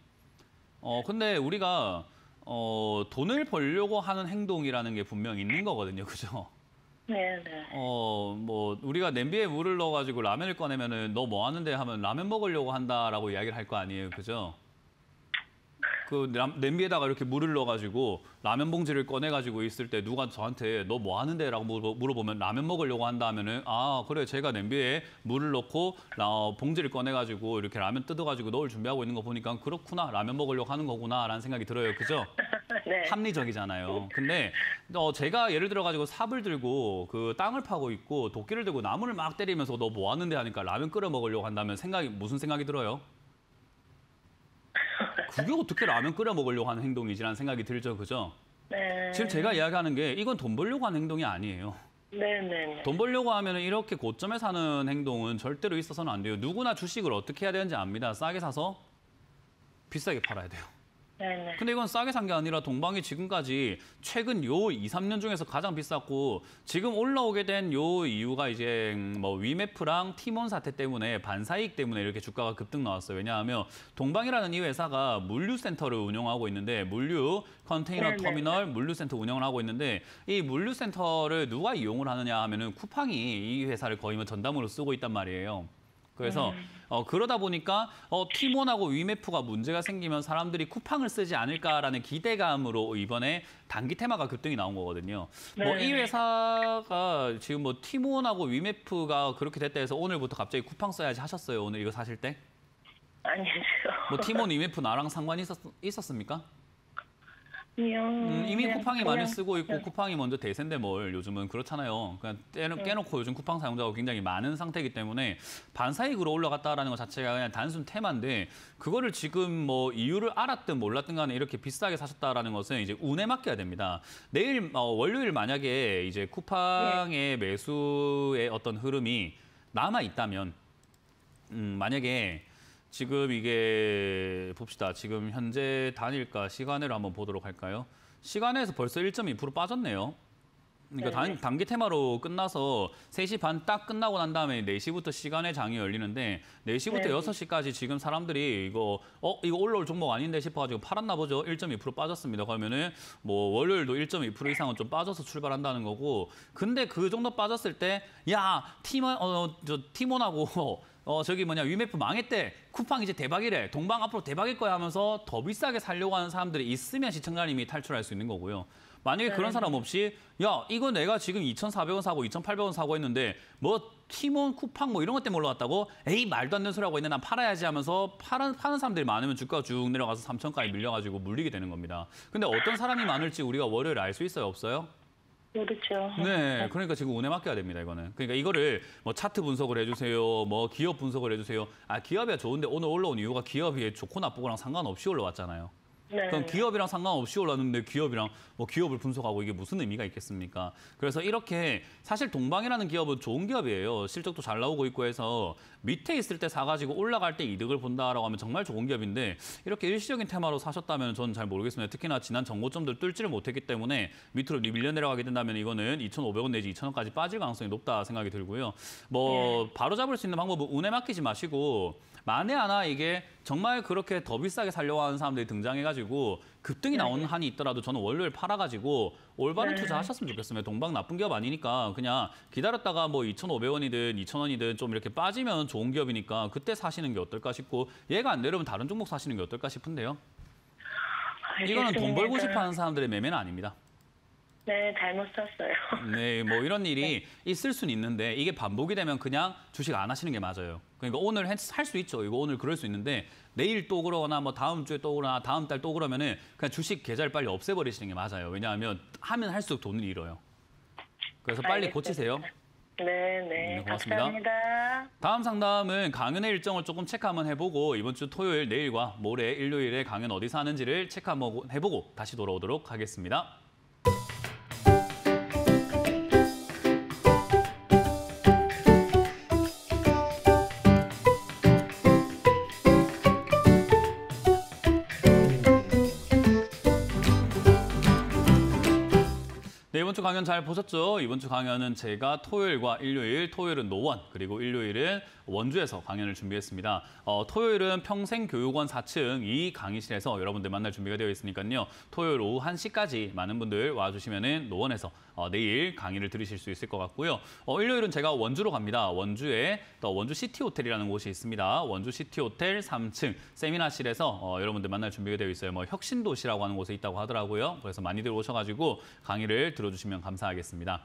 어, 근데 우리가 어, 돈을 벌려고 하는 행동이라는 게 분명히 있는 거거든요. 그죠? 네, 네. 어, 뭐 우리가 냄비에 물을 넣어 가지고 라면을 꺼내면은 너 뭐 하는데 하면 라면 먹으려고 한다라고 이야기를 할 거 아니에요. 그죠? 그 냄비에다가 이렇게 물을 넣어가지고 라면 봉지를 꺼내가지고 있을 때 누가 저한테 너 뭐 하는데? 라고 물어보면 라면 먹으려고 한다 면은 아, 그래. 제가 냄비에 물을 넣고 어, 봉지를 꺼내가지고 이렇게 라면 뜯어가지고 넣을 준비하고 있는 거 보니까 그렇구나. 라면 먹으려고 하는 거구나. 라는 생각이 들어요. 그죠? 네. 합리적이잖아요. 근데 어, 제가 예를 들어가지고 삽을 들고 그 땅을 파고 있고 도끼를 들고 나무를 막 때리면서 너 뭐 하는데 하니까 라면 끓여 먹으려고 한다면 생각이 무슨 생각이 들어요? 그게 어떻게 라면 끓여 먹으려고 하는 행동이지라는 생각이 들죠, 그죠? 네. 지금 제가 이야기하는 게 이건 돈 벌려고 하는 행동이 아니에요. 네네. 네, 네. 돈 벌려고 하면 이렇게 고점에 사는 행동은 절대로 있어서는 안 돼요. 누구나 주식을 어떻게 해야 되는지 압니다. 싸게 사서 비싸게 팔아야 돼요. 근데 이건 싸게 산 게 아니라 동방이 지금까지 최근 요 2, 3년 중에서 가장 비쌌고 지금 올라오게 된 요 이유가 이제 뭐 위메프랑 팀원 사태 때문에 반사익 때문에 이렇게 주가가 급등 나왔어요. 왜냐하면 동방이라는 이 회사가 물류센터를 운영하고 있는데 물류 컨테이너 네네. 네, 터미널 네. 물류센터 운영을 하고 있는데 이 물류센터를 누가 이용을 하느냐 하면은 쿠팡이 이 회사를 거의 뭐 전담으로 쓰고 있단 말이에요. 그래서 음. 어, 그러다 보니까 어, 티몬하고 위메프가 문제가 생기면 사람들이 쿠팡을 쓰지 않을까라는 기대감으로 이번에 단기 테마가 급등이 나온 거거든요. 뭐 네. 뭐이 회사가 지금 뭐 티몬하고 위메프가 그렇게 됐다 해서 오늘부터 갑자기 쿠팡 써야지 하셨어요. 오늘 이거 사실 때? 아니죠. 뭐 티몬 위메프 나랑 상관이 있었, 있었습니까? 음, 음, 이미 네, 쿠팡이 그냥, 네. 많이 쓰고 있고 그 쿠팡이 먼저 대세인데 뭘 요즘은 그렇잖아요. 그냥 그러니까 떼놓, 깨놓고 요즘 쿠팡 사용자가 굉장히 많은 상태이기 때문에 반사익으로 올라갔다라는 것 자체가 그냥 단순 테마인데 그거를 지금 뭐 이유를 알았든 몰랐든 간에 이렇게 비싸게 사셨다라는 것은 이제 운에 맡겨야 됩니다. 내일 어, 월요일 만약에 이제 쿠팡의 네. 매수의 어떤 흐름이 남아 있다면 음, 만약에 지금 이게 봅시다. 지금 현재 단일가 시간을 한번 보도록 할까요? 시간에서 벌써 1.2% 빠졌네요. 그러니까 네. 단, 기 테마로 끝나서 3시 반 딱 끝나고 난 다음에 4시부터 시간의 장이 열리는데 4시부터 네. 6시까지 지금 사람들이 이거 어 이거 올라올 종목 아닌데 싶어가지고 팔았나 보죠. 1.2% 빠졌습니다. 그러면은 뭐 월요일도 1.2% 이상은 좀 빠져서 출발한다는 거고 근데 그 정도 빠졌을 때야팀어 팀원하고 어 저기 뭐냐 위메프 망했대 쿠팡 이제 대박이래 동방 앞으로 대박일 거야 하면서 더 비싸게 살려고 하는 사람들이 있으면 시청자님이 탈출할 수 있는 거고요. 만약에 네. 그런 사람 없이 야 이거 내가 지금 2,400원 사고 2,800원 사고 했는데 뭐 티몬 쿠팡 뭐 이런 것 때문에 올라왔다고 에이 말도 안 되는 소리 하고 있네 난 팔아야지 하면서 파는, 파는 사람들이 많으면 주가 쭉 내려가서 3천까지 밀려가지고 물리게 되는 겁니다. 근데 어떤 사람이 많을지 우리가 월요일알 수 있어요 없어요? 모르죠. 네, 그러니까 지금 운에 맡겨야 됩니다, 이거는. 그러니까 이거를 뭐 차트 분석을 해주세요, 뭐 기업 분석을 해주세요. 아, 기업이 좋은데 오늘 올라온 이유가 기업이 좋고 나쁘고랑 상관없이 올라왔잖아요. 네. 그럼 기업이랑 상관없이 올랐는데 기업이랑 뭐 기업을 분석하고 이게 무슨 의미가 있겠습니까? 그래서 이렇게 사실 동방이라는 기업은 좋은 기업이에요. 실적도 잘 나오고 있고 해서 밑에 있을 때 사가지고 올라갈 때 이득을 본다라고 하면 정말 좋은 기업인데 이렇게 일시적인 테마로 사셨다면 저는 잘 모르겠습니다. 특히나 지난 정고점들 뚫지를 못했기 때문에 밑으로 밀려 내려가게 된다면 이거는 2,500원 내지 2,000원까지 빠질 가능성이 높다 생각이 들고요. 뭐 네. 바로 잡을 수 있는 방법은 운에 맡기지 마시고 만에 하나 이게 정말 그렇게 더 비싸게 살려고 하는 사람들이 등장해가지고 급등이 나오는 네. 한이 있더라도 저는 월요일 팔아가지고 올바른 네. 투자하셨으면 좋겠습니 동방 나쁜 기업 아니니까 그냥 기다렸다가 뭐 2,500원이든 2,000원이든 좀 이렇게 빠지면 좋은 기업이니까 그때 사시는 게 어떨까 싶고 얘가 안 내려면 다른 종목 사시는 게 어떨까 싶은데요. 알겠습니다. 아, 예, 이거는 돈 벌고 싶어하는 사람들의 매매는 아닙니다. 네, 잘못 샀어요. 네, 뭐 이런 일이 네. 있을 수는 있는데 이게 반복이 되면 그냥 주식 안 하시는 게 맞아요. 그러니까 오늘 할 수 있죠. 이거 오늘 그럴 수 있는데 내일 또 그러거나 뭐 다음 주에 또 그러나 다음 달 또 그러면은 그냥 주식 계좌를 빨리 없애버리시는 게 맞아요. 왜냐하면 하면 할수록 돈을 잃어요. 그래서 빨리 알겠습니다. 고치세요. 네, 네. 네 고맙습니다. 감사합니다. 다음 상담은 강연의 일정을 조금 체크 한번 해보고 이번 주 토요일, 내일과 모레, 일요일에 강연 어디서 하는지를 체크 한번 해보고 다시 돌아오도록 하겠습니다. 강연 잘 보셨죠? 이번 주 강연은 제가 토요일과 일요일, 토요일은 노원, 그리고 일요일은 원주에서 강연을 준비했습니다. 어, 토요일은 평생교육원 4층 이 강의실에서 여러분들 만날 준비가 되어 있으니까요. 토요일 오후 1시까지 많은 분들 와주시면 노원에서 어, 내일 강의를 들으실 수 있을 것 같고요. 어, 일요일은 제가 원주로 갑니다. 원주에 또 원주 시티호텔이라는 곳이 있습니다. 원주 시티호텔 3층 세미나실에서 어, 여러분들 만날 준비가 되어 있어요. 뭐 혁신도시라고 하는 곳에 있다고 하더라고요. 그래서 많이들 오셔가지고 강의를 들어주시면 감사하겠습니다.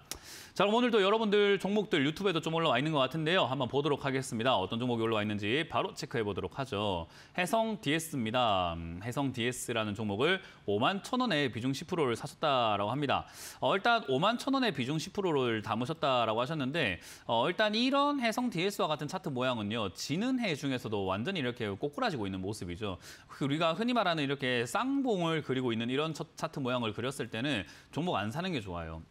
자, 그럼 오늘도 여러분들 종목들 유튜브에도 좀 올라와 있는 것 같은데요. 한번 보도록 하겠습니다. 어떤 종목이 올라와 있는지 바로 체크해 보도록 하죠. 해성 DS입니다. 해성 DS라는 종목을 5만 천 원에 비중 10%를 사셨다라고 합니다. 어, 일단 5만 천 원에 비중 10%를 담으셨다라고 하셨는데 어, 일단 이런 해성 DS와 같은 차트 모양은요. 지는 해 중에서도 완전히 이렇게 꼬꾸라지고 있는 모습이죠. 그 우리가 흔히 말하는 이렇게 쌍봉을 그리고 있는 이런 차트 모양을 그렸을 때는 종목 안 사는 게 좋아요.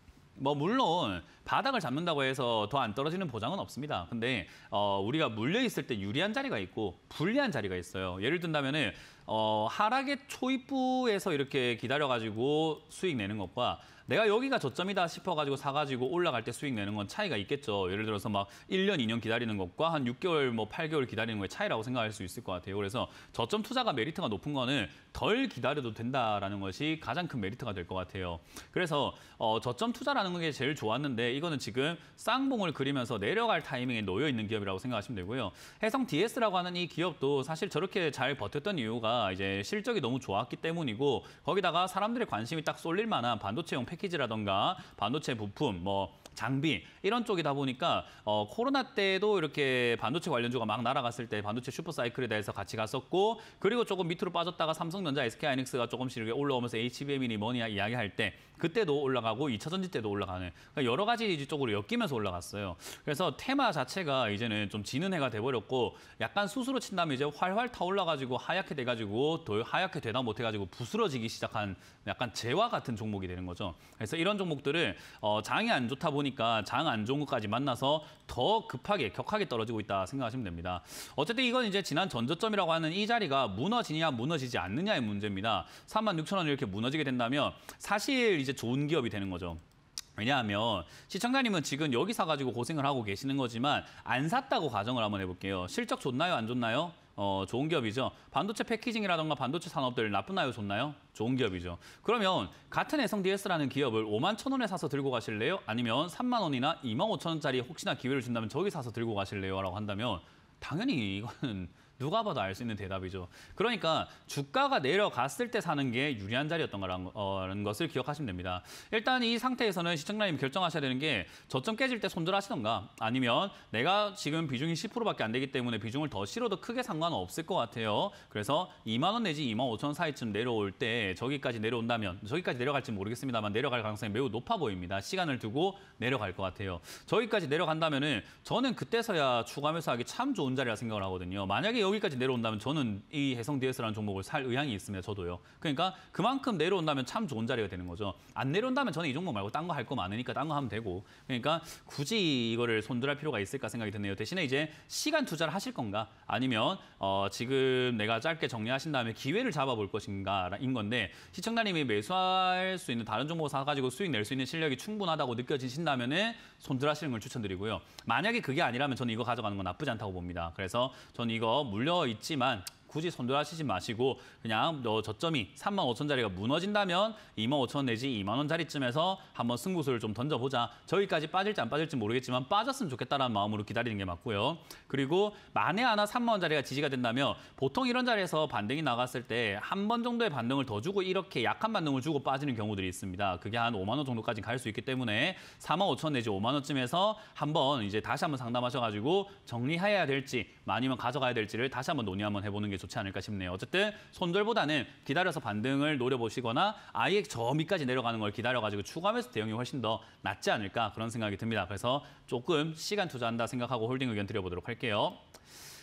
뭐 물론 바닥을 잡는다고 해서 더 안 떨어지는 보장은 없습니다. 근데 어, 우리가 물려 있을 때 유리한 자리가 있고 불리한 자리가 있어요. 예를 든다면은 어, 하락의 초입부에서 이렇게 기다려가지고 수익 내는 것과 내가 여기가 저점이다 싶어가지고 사가지고 올라갈 때 수익 내는 건 차이가 있겠죠. 예를 들어서 막 1년, 2년 기다리는 것과 한 6개월, 뭐 8개월 기다리는 거에 차이라고 생각할 수 있을 것 같아요. 그래서 저점 투자가 메리트가 높은 거는 덜 기다려도 된다라는 것이 가장 큰 메리트가 될 것 같아요. 그래서 어, 저점 투자라는 게 제일 좋았는데 이거는 지금 쌍봉을 그리면서 내려갈 타이밍에 놓여 있는 기업이라고 생각하시면 되고요. 해성 DS라고 하는 이 기업도 사실 저렇게 잘 버텼던 이유가 이제 실적이 너무 좋았기 때문이고 거기다가 사람들의 관심이 딱 쏠릴 만한 반도체용 패키지 패키지라던가 반도체 부품, 뭐 장비 이런 쪽이다 보니까 어, 코로나 때도 이렇게 반도체 관련주가 막 날아갔을 때 반도체 슈퍼사이클에 대해서 같이 갔었고 그리고 조금 밑으로 빠졌다가 삼성전자, SK하이닉스가 조금씩 이렇게 올라오면서 HBM이니 뭐냐 이야기할 때 그때도 올라가고 2차전지 때도 올라가는 그러니까 여러 가지 쪽으로 엮이면서 올라갔어요. 그래서 테마 자체가 이제는 좀 지는 해가 돼버렸고 약간 수수로 친다면 이제 활활 타올라가지고 하얗게 돼가지고 더 하얗게 되다 못해가지고 부스러지기 시작한 약간 재화 같은 종목이 되는 거죠. 그래서 이런 종목들을 어, 장이 안 좋다 보니 보니까 장 안 좋은 것까지 만나서 더 급하게 격하게 떨어지고 있다 생각하시면 됩니다. 어쨌든 이건 이제 지난 전저점이라고 하는 이 자리가 무너지냐 무너지지 않느냐의 문제입니다. 3만 6천 원 이렇게 무너지게 된다면 사실 이제 좋은 기업이 되는 거죠. 왜냐하면 시청자님은 지금 여기 사가지고 고생을 하고 계시는 거지만 안 샀다고 가정을 한번 해볼게요. 실적 좋나요? 안 좋나요? 어, 좋은 기업이죠. 반도체 패키징이라던가 반도체 산업들 나쁘나요, 좋나요? 좋은 기업이죠. 그러면 같은 애성 DS라는 기업을 5만 천 원에 사서 들고 가실래요? 아니면 3만 원이나 2만 5천 원짜리 혹시나 기회를 준다면 저기 사서 들고 가실래요? 라고 한다면 당연히 이거는 누가 봐도 알 수 있는 대답이죠. 그러니까 주가가 내려갔을 때 사는 게 유리한 자리였던 거라는 것을 기억하시면 됩니다. 일단 이 상태에서는 시청자님이 결정하셔야 되는 게 저점 깨질 때 손절하시던가 아니면 내가 지금 비중이 10%밖에 안 되기 때문에 비중을 더 실어도 크게 상관없을 것 같아요. 그래서 2만 원 내지 2만 5천 원 사이쯤 내려올 때 저기까지 내려온다면 저기까지 내려갈지 모르겠습니다만 내려갈 가능성이 매우 높아 보입니다. 시간을 두고 내려갈 것 같아요. 저기까지 내려간다면 은 저는 그때서야 추가 매수하기 참 좋은 자리라 생각을 하거든요. 만약에 여기까지 내려온다면 저는 이 해성 DS라는 종목을 살 의향이 있으면 저도요. 그러니까 그만큼 내려온다면 참 좋은 자리가 되는 거죠. 안 내려온다면 저는 이 종목 말고 딴 거 할 거 많으니까 딴 거 하면 되고. 그러니까 굳이 이거를 손절할 필요가 있을까 생각이 드네요. 대신에 이제 시간 투자를 하실 건가 아니면 어, 지금 내가 짧게 정리하신 다음에 기회를 잡아볼 것인가인 건데 시청자님이 매수할 수 있는 다른 종목 을 사가지고 수익 낼 수 있는 실력이 충분하다고 느껴지신다면 은 손절하시는 걸 추천드리고요. 만약에 그게 아니라면 저는 이거 가져가는 건 나쁘지 않다고 봅니다. 그래서 저는 이거 물 물려 있지만 굳이 선도하시지 마시고 그냥 너 저점이 3만 5천짜리가 무너진다면 2만 5천 내지 2만 원짜리쯤에서 한번 승부수를 좀 던져보자. 저기까지 빠질지 안 빠질지 모르겠지만 빠졌으면 좋겠다라는 마음으로 기다리는 게 맞고요. 그리고 만에 하나 3만 원짜리가 지지가 된다면 보통 이런 자리에서 반등이 나갔을 때 한 번 정도의 반등을 더 주고 이렇게 약한 반등을 주고 빠지는 경우들이 있습니다. 그게 한 5만 원 정도까지 갈 수 있기 때문에 4만 5천 원 내지 5만 원쯤에서 한번 이제 다시 한번 상담하셔가지고 정리해야 될지 아니면 가져가야 될지를 다시 한번 논의 한번 해보는 게 좋지 않을까 싶네요. 어쨌든 손절보다는 기다려서 반등을 노려보시거나 아예 저 밑까지 내려가는 걸 기다려가지고 추가하면서 대응이 훨씬 더 낫지 않을까 그런 생각이 듭니다. 그래서 조금 시간 투자한다 생각하고 홀딩 의견 드려보도록 할게요.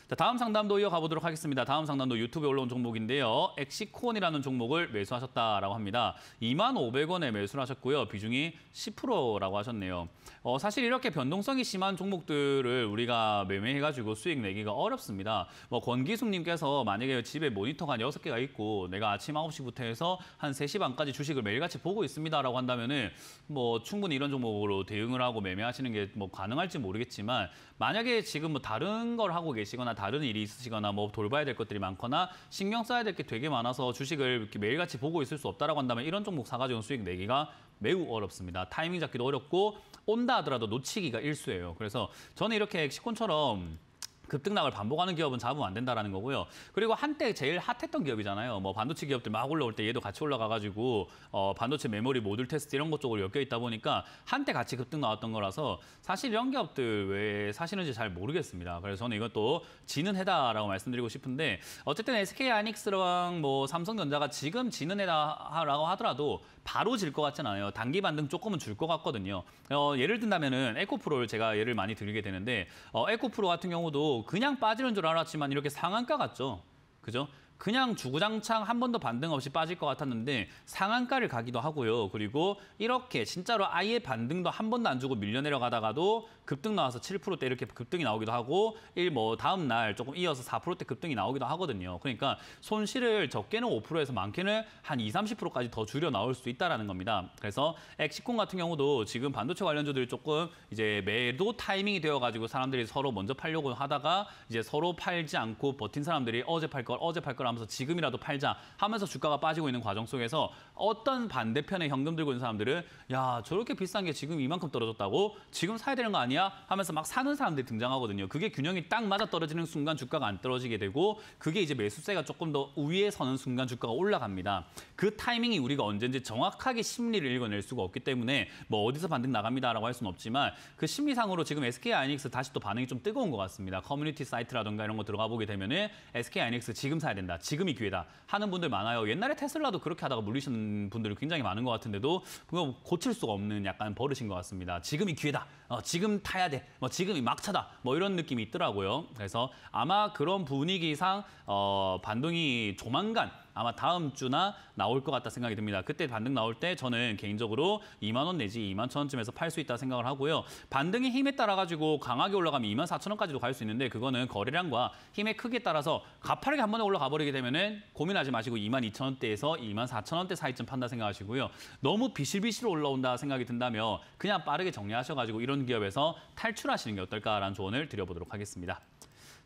자, 다음 상담도 이어가 보도록 하겠습니다. 다음 상담도 유튜브에 올라온 종목인데요. 엑시콘이라는 종목을 매수하셨다라고 합니다. 2만 500원에 매수를 하셨고요. 비중이 10%라고 하셨네요. 어, 사실 이렇게 변동성이 심한 종목들을 우리가 매매해가지고 수익 내기가 어렵습니다. 뭐 권기숙님께서 만약에 집에 모니터가 한 6개가 있고 내가 아침 9시부터 해서 한 3시 반까지 주식을 매일같이 보고 있습니다라고 한다면은 뭐 충분히 이런 종목으로 대응을 하고 매매하시는 게 뭐 가능할지 모르겠지만 만약에 지금 뭐 다른 걸 하고 계시거나 다른 일이 있으시거나 뭐 돌봐야 될 것들이 많거나 신경 써야 될 게 되게 많아서 주식을 매일같이 보고 있을 수 없다라고 한다면 이런 종목 사가지고 수익 내기가 매우 어렵습니다. 타이밍 잡기도 어렵고 온다 하더라도 놓치기가 일수예요. 그래서 저는 이렇게 시콘처럼 급등락을 반복하는 기업은 잡으면 안 된다라는 거고요. 그리고 한때 제일 핫했던 기업이잖아요. 뭐 반도체 기업들 막 올라올 때 얘도 같이 올라가가지고 어 반도체 메모리 모듈 테스트 이런 것 쪽으로 엮여 있다 보니까 한때 같이 급등 나왔던 거라서 사실 이런 기업들 왜 사시는지 잘 모르겠습니다. 그래서 저는 이것도 지는 해다라고 말씀드리고 싶은데 어쨌든 SK 아닉스랑뭐 삼성전자가 지금 지는 해다라고 하더라도 바로 질 것 같진 않아요. 단기 반등 조금은 줄 것 같거든요. 어, 예를 든다면은 에코프로를 제가 예를 많이 들리게 되는데 어, 에코프로 같은 경우도 그냥 빠지는 줄 알았지만 이렇게 상한가 같죠. 그죠? 그냥 주구장창 한 번도 반등 없이 빠질 것 같았는데 상한가를 가기도 하고요. 그리고 이렇게 진짜로 아예 반등도 한 번도 안 주고 밀려 내려가다가도 급등 나와서 7%대 이렇게 급등이 나오기도 하고 일 뭐 다음 날 조금 이어서 4%대 급등이 나오기도 하거든요. 그러니까 손실을 적게는 5%에서 많게는 한 20, 30%까지 더 줄여 나올 수 있다라는 겁니다. 그래서 엑시콘 같은 경우도 지금 반도체 관련주들이 조금 이제 매도 타이밍이 되어 가지고 사람들이 서로 먼저 팔려고 하다가 이제 서로 팔지 않고 버틴 사람들이 어제 팔 걸 어제 팔걸 하면서 지금이라도 팔자 하면서 주가가 빠지고 있는 과정 속에서 어떤 반대편에 현금 들고 있는 사람들은 야 저렇게 비싼 게 지금 이만큼 떨어졌다고 지금 사야 되는 거 아니야 하면서 막 사는 사람들이 등장하거든요. 그게 균형이 딱 맞아 떨어지는 순간 주가가 안 떨어지게 되고 그게 이제 매수세가 조금 더 위에 서는 순간 주가가 올라갑니다. 그 타이밍이 우리가 언제인지 정확하게 심리를 읽어낼 수가 없기 때문에 뭐 어디서 반등 나갑니다라고 할 수는 없지만 그 심리상으로 지금 SK 아이닉스 다시 또 반응이 좀 뜨거운 것 같습니다. 커뮤니티 사이트라든가 이런 거 들어가 보게 되면은 SK 아이닉스 지금 사야 된다. 지금이 기회다 하는 분들 많아요. 옛날에 테슬라도 그렇게 하다가 물리셨는데 분들이 굉장히 많은 것 같은데도 그거 고칠 수가 없는 약간 버릇인 것 같습니다. 지금이 기회다. 어, 지금 타야 돼. 뭐 지금이 막차다. 뭐 이런 느낌이 있더라고요. 그래서 아마 그런 분위기상 어, 반동이 조만간 아마 다음 주나 나올 것 같다 생각이 듭니다. 그때 반등 나올 때 저는 개인적으로 2만 원 내지 2만 천 원쯤에서 팔 수 있다 생각을 하고요. 반등의 힘에 따라 가지고 강하게 올라가면 2만 4천 원까지도 갈 수 있는데 그거는 거래량과 힘의 크기에 따라서 가파르게 한 번에 올라가 버리게 되면은 고민하지 마시고 2만 2천 원대에서 2만 4천 원대 사이쯤 판다 생각하시고요. 너무 비실비실 올라온다 생각이 든다면 그냥 빠르게 정리하셔가지고 이런 기업에서 탈출하시는 게 어떨까라는 조언을 드려보도록 하겠습니다.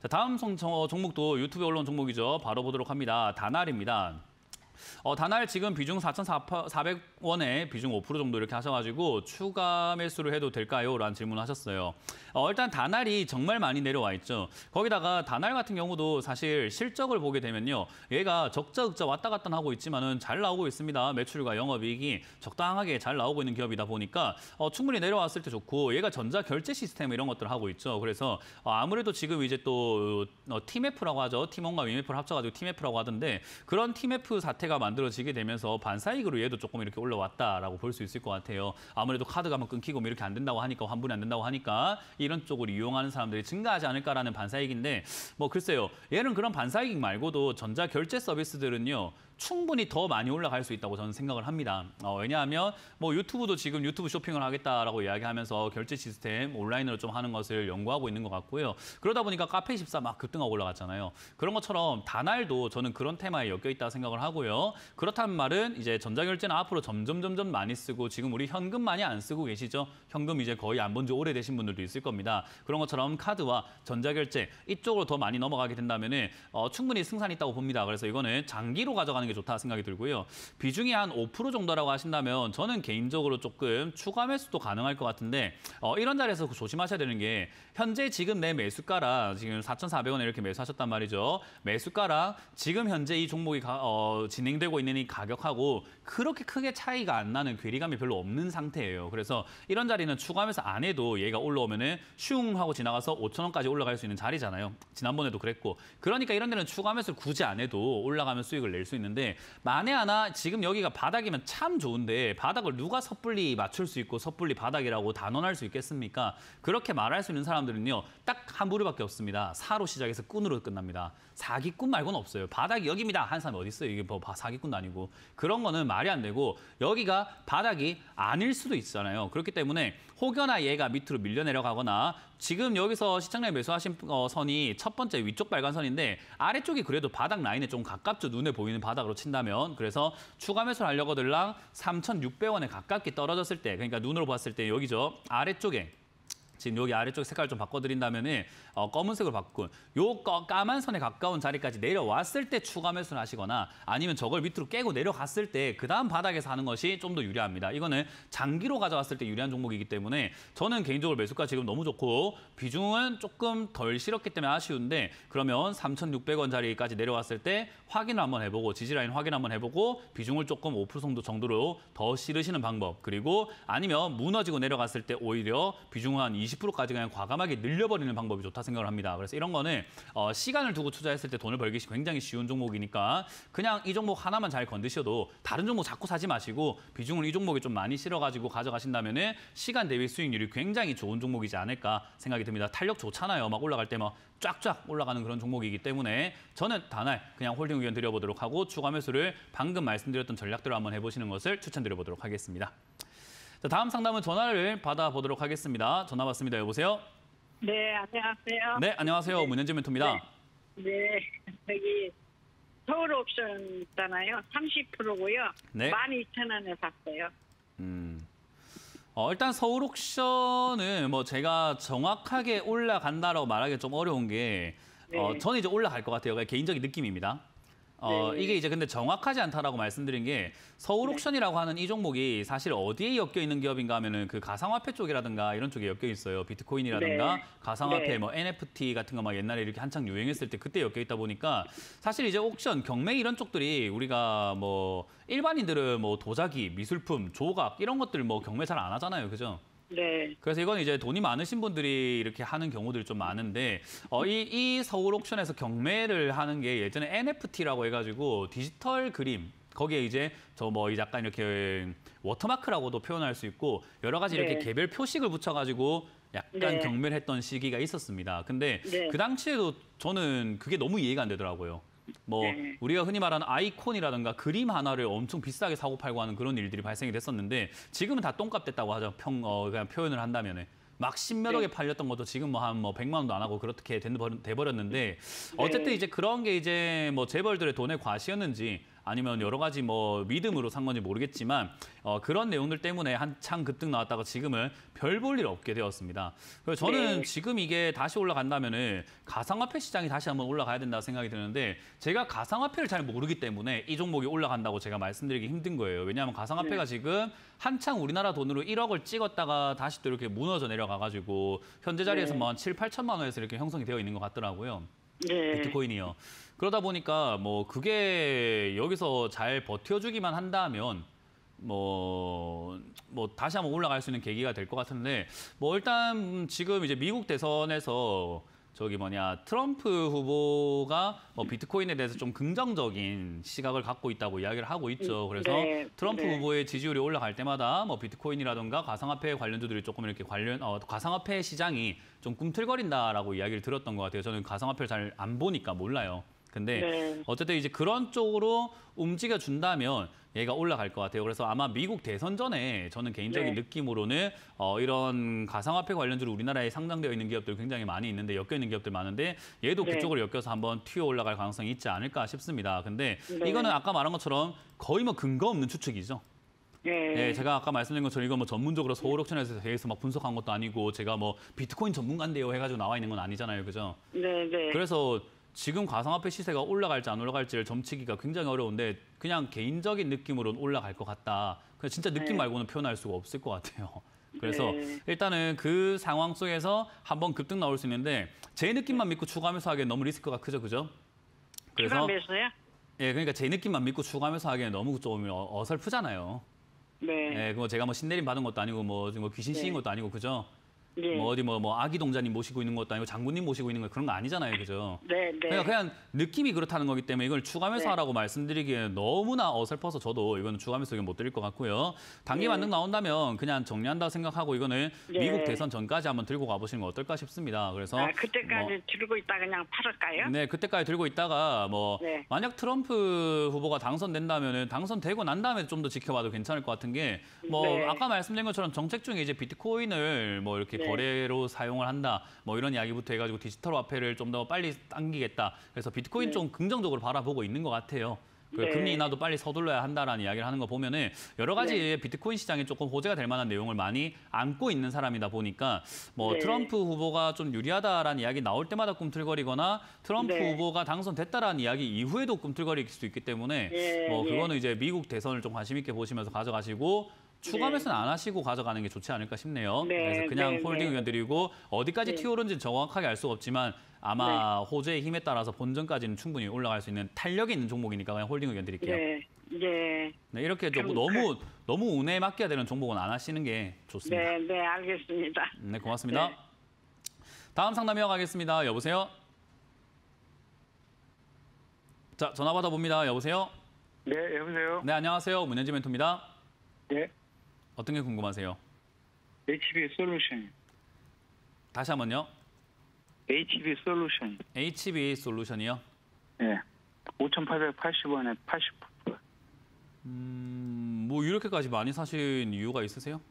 자, 다음 성, 어, 종목도 유튜브 언론 종목이죠. 바로 보도록 합니다. 다날입니다. 어, 단알 지금 비중 4,400원에 비중 5% 정도 이렇게 하셔가지고 추가 매수를 해도 될까요? 라는 질문을 하셨어요. 어, 일단 단알이 정말 많이 내려와 있죠. 거기다가 단알 같은 경우도 사실 실적을 보게 되면요. 얘가 적자 흑자 왔다 갔다 하고 있지만은 잘 나오고 있습니다. 매출과 영업이익이 적당하게 잘 나오고 있는 기업이다 보니까 어, 충분히 내려왔을 때 좋고 얘가 전자 결제 시스템 이런 것들을 하고 있죠. 그래서 어, 아무래도 지금 이제 또 어, 팀F라고 하죠. 팀원과 위메프를 합쳐가지고 팀F라고 하던데 그런 팀F 사태가 신뢰가 만들어지게 되면서 반사익으로 얘도 조금 이렇게 올라왔다라고 볼 수 있을 것 같아요. 아무래도 카드가 한 뭐 끊기고 뭐 이렇게 안 된다고 하니까 환불이 안 된다고 하니까 이런 쪽을 이용하는 사람들이 증가하지 않을까라는 반사익인데 뭐 글쎄요. 얘는 그런 반사익 말고도 전자 결제 서비스들은요. 충분히 더 많이 올라갈 수 있다고 저는 생각을 합니다. 어, 왜냐하면 뭐 유튜브도 지금 유튜브 쇼핑을 하겠다라고 이야기하면서 결제 시스템 온라인으로 좀 하는 것을 연구하고 있는 것 같고요. 그러다 보니까 카페 14막 급등하고 올라갔잖아요. 그런 것처럼 단날도 저는 그런 테마에 엮여 있다 생각을 하고요. 그렇다는 말은 이제 전자결제는 앞으로 점점 점점 많이 쓰고 지금 우리 현금 많이 안 쓰고 계시죠? 현금 이제 거의 안 본 지 오래되신 분들도 있을 겁니다. 그런 것처럼 카드와 전자결제 이쪽으로 더 많이 넘어가게 된다면 어, 충분히 승산이 있다고 봅니다. 그래서 이거는 장기로 가져가는 게 좋다 생각이 들고요. 비중이 한 5% 정도라고 하신다면 저는 개인적으로 조금 추가 매수도 가능할 것 같은데 어, 이런 자리에서 그 조심하셔야 되는 게 현재 지금 내매수가랑 지금 4,400원에 이렇게 매수하셨단 말이죠. 매수가랑 지금 현재 이 종목이 가, 어, 진행되고 있는 이 가격하고 그렇게 크게 차이가 안 나는 괴리감이 별로 없는 상태예요. 그래서 이런 자리는 추가 매수 안 해도 얘가 올라오면은 슝 하고 지나가서 5,000원까지 올라갈 수 있는 자리잖아요. 지난번에도 그랬고. 그러니까 이런 데는 추가 매수를 굳이 안 해도 올라가면 수익을 낼 수 있는데 있는데 만에 하나 지금 여기가 바닥이면 참 좋은데 바닥을 누가 섣불리 맞출 수 있고 섣불리 바닥이라고 단언할 수 있겠습니까? 그렇게 말할 수 있는 사람들은요. 딱 한 부류밖에 없습니다. 사로 시작해서 꾼으로 끝납니다. 사기꾼 말고는 없어요. 바닥이 여기입니다. 한 사람이 어디 있어요? 이게 뭐 사기꾼도 아니고. 그런 거는 말이 안 되고 여기가 바닥이 아닐 수도 있잖아요. 그렇기 때문에 혹여나 얘가 밑으로 밀려 내려가거나 지금 여기서 시청량 매수하신 어, 선이 첫 번째 위쪽 빨간 선인데 아래쪽이 그래도 바닥 라인에 좀 가깝죠. 눈에 보이는 바닥으로 친다면. 그래서 추가 매수를 하려고 들랑 3,600원에 가깝게 떨어졌을 때 그러니까 눈으로 봤을 때 여기죠. 아래쪽에 지금 여기 아래쪽 색깔 좀 바꿔드린다면 은 어, 검은색으로 바꾼 요 까만 선에 가까운 자리까지 내려왔을 때 추가 매수를 하시거나 아니면 저걸 밑으로 깨고 내려갔을 때 그다음 바닥에서 하는 것이 좀 더 유리합니다. 이거는 장기로 가져왔을 때 유리한 종목이기 때문에 저는 개인적으로 매수가 지금 너무 좋고 비중은 조금 덜 실었기 때문에 아쉬운데 그러면 3,600원 자리까지 내려왔을 때 확인을 한번 해보고 지지라인 확인 한번 해보고 비중을 조금 5% 정도 정도로 더 실으시는 방법 그리고 아니면 무너지고 내려갔을 때 오히려 비중 한 20%까지 그냥 과감하게 늘려버리는 방법이 좋다. 좋다 생각을 합니다. 그래서 이런 거는 어, 시간을 두고 투자했을 때 돈을 벌기 굉장히 쉬운 종목이니까 그냥 이 종목 하나만 잘 건드셔도 다른 종목 자꾸 사지 마시고 비중을 이 종목에 좀 많이 실어가지고 가져가신다면 시간 대비 수익률이 굉장히 좋은 종목이지 않을까 생각이 듭니다. 탄력 좋잖아요. 막 올라갈 때 막 쫙쫙 올라가는 그런 종목이기 때문에 저는 단알 그냥 홀딩 의견 드려보도록 하고 추가 매수를 방금 말씀드렸던 전략대로 한번 해보시는 것을 추천드려보도록 하겠습니다. 자, 다음 상담은 전화를 받아보도록 하겠습니다. 전화 받습니다. 여보세요? 네, 안녕하세요. 네, 안녕하세요. 네. 문현진 멘토입니다. 네, 네. 저기 서울 옵션 있잖아요. 30%고요. 네. 12,000원에 샀어요. 음. 어, 일단 서울 옥션은 뭐 제가 정확하게 올라간다라고 말하기 좀 어려운 게 어, 네. 저는 이제 올라갈 것 같아요. 그러니까 개인적인 느낌입니다. 어, 네. 이게 이제 근데 정확하지 않다라고 말씀드린 게 서울 네. 옥션이라고 하는 이 종목이 사실 어디에 엮여 있는 기업인가 하면은 그 가상화폐 쪽이라든가 이런 쪽에 엮여 있어요. 비트코인이라든가 네. 가상화폐 네. 뭐 NFT 같은 거 막 옛날에 이렇게 한창 유행했을 때 그때 엮여 있다 보니까 사실 이제 옥션, 경매 이런 쪽들이 우리가 뭐 일반인들은 뭐 도자기, 미술품, 조각 이런 것들 뭐 경매 잘 안 하잖아요. 그죠? 네. 그래서 이건 이제 돈이 많으신 분들이 이렇게 하는 경우들이 좀 많은데 어, 이, 이 서울 옥션에서 경매를 하는 게 예전에 NFT라고 해가지고 디지털 그림 거기에 이제 저뭐 약간 이렇게 워터마크라고도 표현할 수 있고 여러 가지 이렇게 네. 개별 표식을 붙여가지고 약간 네. 경매를 했던 시기가 있었습니다. 근데 네. 그 당시에도 저는 그게 너무 이해가 안 되더라고요. 뭐 네. 우리가 흔히 말하는 아이콘이라든가 그림 하나를 엄청 비싸게 사고 팔고 하는 그런 일들이 발생이 됐었는데 지금은 다 똥값 됐다고 하죠. 평, 어, 그냥 표현을 한다면은. 막 십몇 억에 네. 팔렸던 것도 지금 뭐 한 뭐 백만 원도 안 하고 그렇게 돼버렸는데 네. 어쨌든 네. 이제 그런 게 이제 뭐 재벌들의 돈의 과시였는지 아니면 여러 가지 뭐 믿음으로 산 건지 모르겠지만 어, 그런 내용들 때문에 한창 급등 나왔다가 지금은 별 볼 일 없게 되었습니다. 그래서 저는 네. 지금 이게 다시 올라간다면은 가상화폐 시장이 다시 한번 올라가야 된다 고 생각이 드는데 제가 가상화폐를 잘 모르기 때문에 이 종목이 올라간다고 제가 말씀드리기 힘든 거예요. 왜냐하면 가상화폐가 네. 지금 한창 우리나라 돈으로 1억을 찍었다가 다시 또 이렇게 무너져 내려가가지고 현재 자리에서 네. 뭐한 7, 8천만 원에서 이렇게 형성이 되어 있는 것 같더라고요. 네. 비트코인이요. 그러다 보니까 뭐 그게 여기서 잘 버텨주기만 한다면 뭐, 뭐, 다시 한번 올라갈 수 있는 계기가 될 것 같은데, 뭐, 일단 지금 이제 미국 대선에서 저기 뭐냐, 트럼프 후보가 뭐 비트코인에 대해서 좀 긍정적인 시각을 갖고 있다고 이야기를 하고 있죠. 음, 그래서 네, 트럼프 네. 후보의 지지율이 올라갈 때마다 뭐 비트코인이라든가 가상화폐 관련주들이 조금 이렇게 관련, 어, 가상화폐 시장이 좀 꿈틀거린다라고 이야기를 들었던 것 같아요. 저는 가상화폐를 잘 안 보니까 몰라요. 근데 네. 어쨌든 이제 그런 쪽으로 움직여 준다면 얘가 올라갈 것 같아요. 그래서 아마 미국 대선 전에 저는 개인적인 네. 느낌으로는 어, 이런 가상화폐 관련주로 우리나라에 상장되어 있는 기업들 굉장히 많이 있는데 엮여 있는 기업들 많은데 얘도 네. 그쪽으로 엮여서 한번 튀어 올라갈 가능성이 있지 않을까 싶습니다. 근데 네. 이거는 아까 말한 것처럼 거의 뭐 근거 없는 추측이죠. 네. 네. 제가 아까 말씀드린 것처럼 이거 뭐 전문적으로 서울 옥션에서 대해서 막 분석한 것도 아니고 제가 뭐 비트코인 전문가인데요 해가지고 나와 있는 건 아니잖아요, 그죠? 네, 네. 그래서 지금 가상화폐 시세가 올라갈지 안 올라갈지를 점치기가 굉장히 어려운데 그냥 개인적인 느낌으로는 올라갈 것 같다. 그냥 진짜 느낌 네. 말고는 표현할 수가 없을 것 같아요. 그래서 네. 일단은 그 상황 속에서 한번 급등 나올 수 있는데 제 느낌만 믿고 추가하면서 하기엔 너무 리스크가 크죠, 그죠? 그래서 예, 그러니까 제 느낌만 믿고 추가하면서 하기에는 너무 좀 어, 어설프잖아요. 네. 예, 그거 제가 뭐 신내림 받은 것도 아니고 뭐, 뭐 귀신 씌인 네. 것도 아니고 그죠? 네. 뭐 어디 뭐, 뭐 아기 동자님 모시고 있는 것도 아니고 장군님 모시고 있는 거 그런 거 아니잖아요, 그죠? 네, 네. 그러니까 그냥 느낌이 그렇다는 거기 때문에 이걸 추가면서 네. 하라고 말씀드리기에 너무나 어설퍼서 저도 이거는 추가면서 의견 못 드릴 것 같고요. 단기 네. 예. 만능 나온다면 그냥 정리한다 생각하고 이거는 네. 미국 대선 전까지 한번 들고 가보시는 거 어떨까 싶습니다. 그래서 아, 뭐 그때까지 뭐, 들고 있다 그냥 팔을까요? 네, 그때까지 들고 있다가 뭐 네. 만약 트럼프 후보가 당선된다면은 당선되고 난 다음에 좀 더 지켜봐도 괜찮을 것 같은 게뭐 네. 아까 말씀드린 것처럼 정책 중에 이제 비트코인을 뭐 이렇게 네. 거래로 사용을 한다. 뭐 이런 이야기부터 해가지고 디지털 화폐를 좀 더 빨리 당기겠다. 그래서 비트코인 네. 좀 긍정적으로 바라보고 있는 것 같아요. 그 네. 금리 인하도 빨리 서둘러야 한다라는 이야기를 하는 거 보면은 여러 가지 네. 비트코인 시장에 조금 호재가 될 만한 내용을 많이 안고 있는 사람이다 보니까 뭐 네. 트럼프 후보가 좀 유리하다라는 이야기 나올 때마다 꿈틀거리거나 트럼프 네. 후보가 당선됐다라는 이야기 이후에도 꿈틀거릴 수도 있기 때문에 예, 뭐 예. 그거는 이제 미국 대선을 좀 관심 있게 보시면서 가져가시고 추가매수는 네. 안 하시고 가져가는 게 좋지 않을까 싶네요. 네, 그래서 그냥 네, 홀딩 의견드리고 어디까지 튀어오른지 정확하게 알 수가 없지만 아마 호재의 힘에 따라서 본전까지는 충분히 올라갈 수 있는 탄력이 있는 종목이니까 그냥 홀딩 의견드릴게요. 네. 네. 네, 이렇게 좀 너무 그 너무 운에 맡겨야 되는 종목은 안 하시는 게 좋습니다. 네, 네, 알겠습니다. 네, 고맙습니다. 네. 다음 상담 이어가겠습니다. 여보세요. 자, 전화 받아봅니다. 여보세요. 네, 여보세요. 네, 안녕하세요. 문현지 멘토입니다. 네. 어떤 게 궁금하세요? HB 솔루션. 다시 한번요. HB 솔루션. HB 솔루션이요? 예. 5,880원에 80%. 음, 뭐 이렇게까지 많이 사신 이유가 있으세요?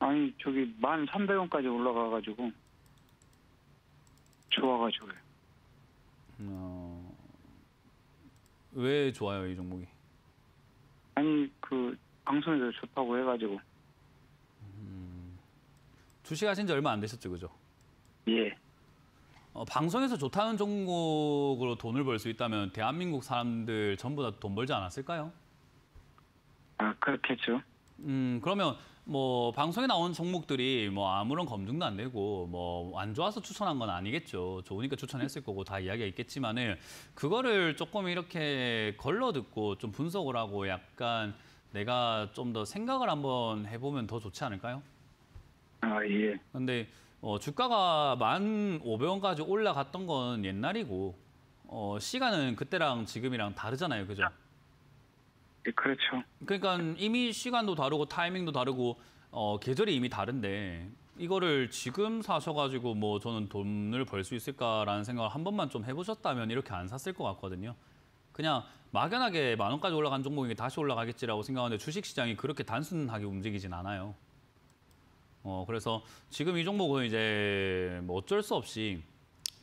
아니, 저기 1,300원까지 올라가 가지고 좋아 가지고요. 어... 왜 좋아요, 이 종목이? 아니, 그 방송에서 좋다고 해가지고. 음, 주식하신 지 얼마 안 되셨죠, 그죠? 예. 어, 방송에서 좋다는 종목으로 돈을 벌 수 있다면 대한민국 사람들 전부 다 돈 벌지 않았을까요? 아, 그렇겠죠. 음, 그러면 뭐 방송에 나온 종목들이 뭐 아무런 검증도 안 되고 뭐 안 좋아서 추천한 건 아니겠죠. 좋으니까 추천했을 거고 다 이야기가 있겠지만은 그거를 조금 이렇게 걸러 듣고 좀 분석을 하고 약간 내가 좀 더 생각을 한번 해보면 더 좋지 않을까요? 아, 예. 근데 어, 주가가 만 오백 원까지 올라갔던 건 옛날이고 어, 시간은 그때랑 지금이랑 다르잖아요. 그죠? 예, 그렇죠. 그러니까 이미 시간도 다르고 타이밍도 다르고 어, 계절이 이미 다른데 이거를 지금 사셔가지고 뭐 저는 돈을 벌 수 있을까라는 생각을 한 번만 좀 해보셨다면 이렇게 안 샀을 것 같거든요. 그냥 막연하게 만 원까지 올라간 종목이 다시 올라가겠지라고 생각하는데 주식시장이 그렇게 단순하게 움직이진 않아요. 어, 그래서 지금 이 종목은 이제 뭐 어쩔 수 없이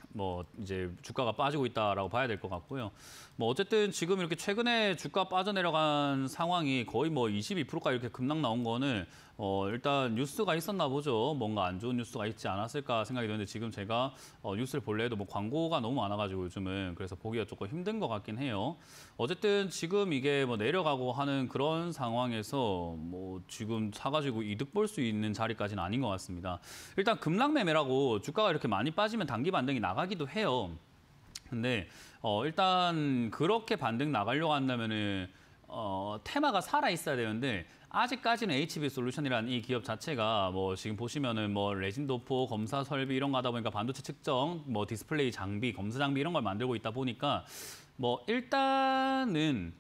뭐 이제 주가가 빠지고 있다라고 봐야 될 것 같고요. 뭐 어쨌든 지금 이렇게 최근에 주가 빠져내려간 상황이 거의 뭐 22%가 이렇게 급락 나온 거는 어, 일단 뉴스가 있었나 보죠. 뭔가 안 좋은 뉴스가 있지 않았을까 생각이 드는데 지금 제가 어, 뉴스를 볼래 도뭐 광고가 너무 많아가지고 요즘은 그래서 보기가 조금 힘든 것 같긴 해요. 어쨌든 지금 이게 뭐 내려가고 하는 그런 상황에서 뭐 지금 사가지고 이득 볼 수 있는 자리까지는 아닌 것 같습니다. 일단 급락매매라고 주가가 이렇게 많이 빠지면 단기 반등이 나가기도 해요. 근데 어, 일단 그렇게 반등 나가려고 한다면은 어, 테마가 살아 있어야 되는데 아직까지는 HB 솔루션이라는 이 기업 자체가 뭐 지금 보시면은 뭐 레진 도포 검사 설비 이런 거 하다 보니까 반도체 측정, 뭐 디스플레이 장비, 검사 장비 이런 걸 만들고 있다 보니까 뭐 일단은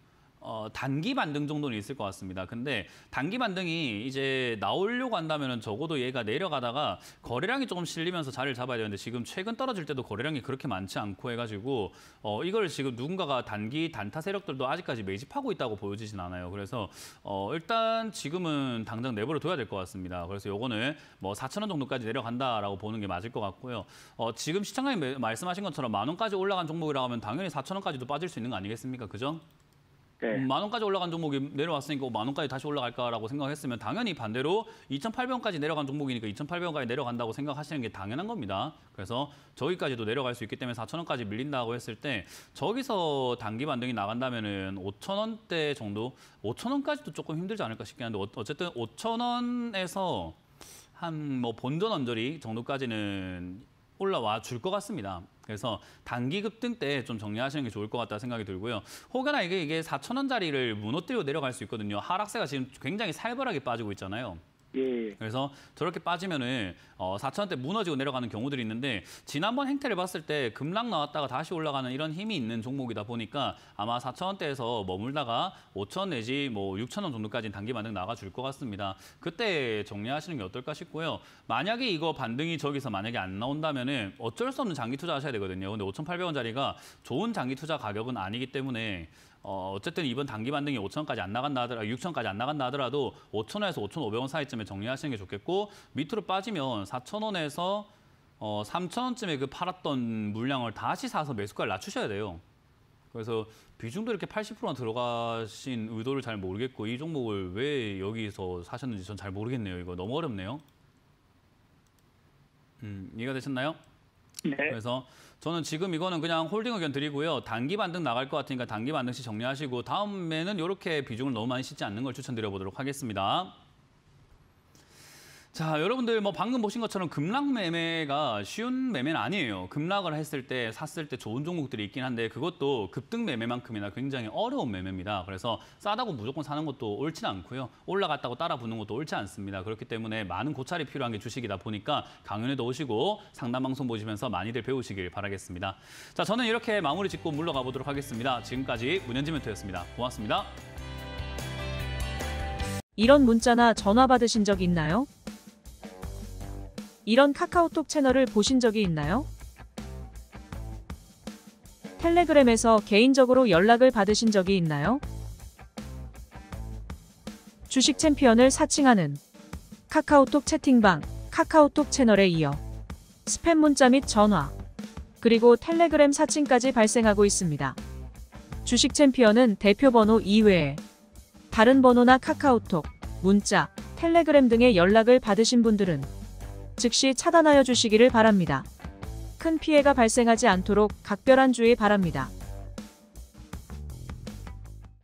어, 단기 반등 정도는 있을 것 같습니다. 근데 단기 반등이 이제 나오려고 한다면 적어도 얘가 내려가다가 거래량이 조금 실리면서 자리를 잡아야 되는데 지금 최근 떨어질 때도 거래량이 그렇게 많지 않고 해가지고 어, 이걸 지금 누군가가 단기 단타 세력들도 아직까지 매집하고 있다고 보여지진 않아요. 그래서 어, 일단 지금은 당장 내버려 둬야 될 것 같습니다. 그래서 요거는 뭐 4천 원 정도까지 내려간다라고 보는 게 맞을 것 같고요. 어, 지금 시청자님 말씀하신 것처럼 만 원까지 올라간 종목이라고 하면 당연히 4천 원까지도 빠질 수 있는 거 아니겠습니까? 그죠? 네. 만 원까지 올라간 종목이 내려왔으니까 만 원까지 다시 올라갈까라고 생각했으면 당연히 반대로 2,800원까지 내려간 종목이니까 2,800원까지 내려간다고 생각하시는 게 당연한 겁니다. 그래서 저기까지도 내려갈 수 있기 때문에 4,000원까지 밀린다고 했을 때 저기서 단기 반등이 나간다면은 5,000원대 정도, 5,000원까지도 조금 힘들지 않을까 싶긴 한데 어, 어쨌든 5,000원에서 한 뭐 본전 언저리 정도까지는 올라와 줄 것 같습니다. 그래서 단기 급등 때 좀 정리하시는 게 좋을 것 같다 생각이 들고요. 혹여나 이게 이게 4천 원짜리를 무너뜨리고 내려갈 수 있거든요. 하락세가 지금 굉장히 살벌하게 빠지고 있잖아요. 예. 그래서 저렇게 빠지면은 어, 4천 원대 무너지고 내려가는 경우들이 있는데 지난번 행태를 봤을 때 급락 나왔다가 다시 올라가는 이런 힘이 있는 종목이다 보니까 아마 4천 원대에서 머물다가 5천 내지 뭐 6천 원 정도까지 단기 반등 나가줄 것 같습니다. 그때 정리하시는 게 어떨까 싶고요. 만약에 이거 반등이 저기서 만약에 안 나온다면은 어쩔 수 없는 장기 투자하셔야 되거든요. 근데 5,800원짜리가 좋은 장기 투자 가격은 아니기 때문에 어, 어쨌든 이번 단기 반등이 5천까지안 나간다 아, 하더라도 6천까지안 나간다 하더라도 5천에서 5,500원 사이쯤에 정리하시는 게 좋겠고 밑으로 빠지면 4천원에서 어, 3천원쯤에 그 팔았던 물량을 다시 사서 매수가를 낮추셔야 돼요. 그래서 비중도 이렇게 80%나 들어가신 의도를 잘 모르겠고 이 종목을 왜 여기서 사셨는지 전 잘 모르겠네요. 이거 너무 어렵네요. 음, 이해가 되셨나요? 네. 그래서 저는 지금 이거는 그냥 홀딩 의견 드리고요. 단기 반등 나갈 것 같으니까 단기 반등 시 정리하시고 다음에는 이렇게 비중을 너무 많이 싣지 않는 걸 추천드려 보도록 하겠습니다. 자, 여러분들 뭐 방금 보신 것처럼 급락 매매가 쉬운 매매는 아니에요. 급락을 했을 때 샀을 때 좋은 종목들이 있긴 한데 그것도 급등 매매만큼이나 굉장히 어려운 매매입니다. 그래서 싸다고 무조건 사는 것도 옳지 않고요. 올라갔다고 따라 붙는 것도 옳지 않습니다. 그렇기 때문에 많은 고찰이 필요한 게 주식이다 보니까 강연에도 오시고 상담 방송 보시면서 많이들 배우시길 바라겠습니다. 자, 저는 이렇게 마무리 짓고 물러가 보도록 하겠습니다. 지금까지 문현지 멘토였습니다. 고맙습니다. 이런 문자나 전화 받으신 적 있나요? 이런 카카오톡 채널을 보신 적이 있나요? 텔레그램에서 개인적으로 연락을 받으신 적이 있나요? 주식 챔피언을 사칭하는 카카오톡 채팅방, 카카오톡 채널에 이어 스팸 문자 및 전화, 그리고 텔레그램 사칭까지 발생하고 있습니다. 주식 챔피언은 대표 번호 이외에 다른 번호나 카카오톡, 문자, 텔레그램 등의 연락을 받으신 분들은 즉시 차단하여 주시기를 바랍니다. 큰 피해가 발생하지 않도록 각별한 주의 바랍니다.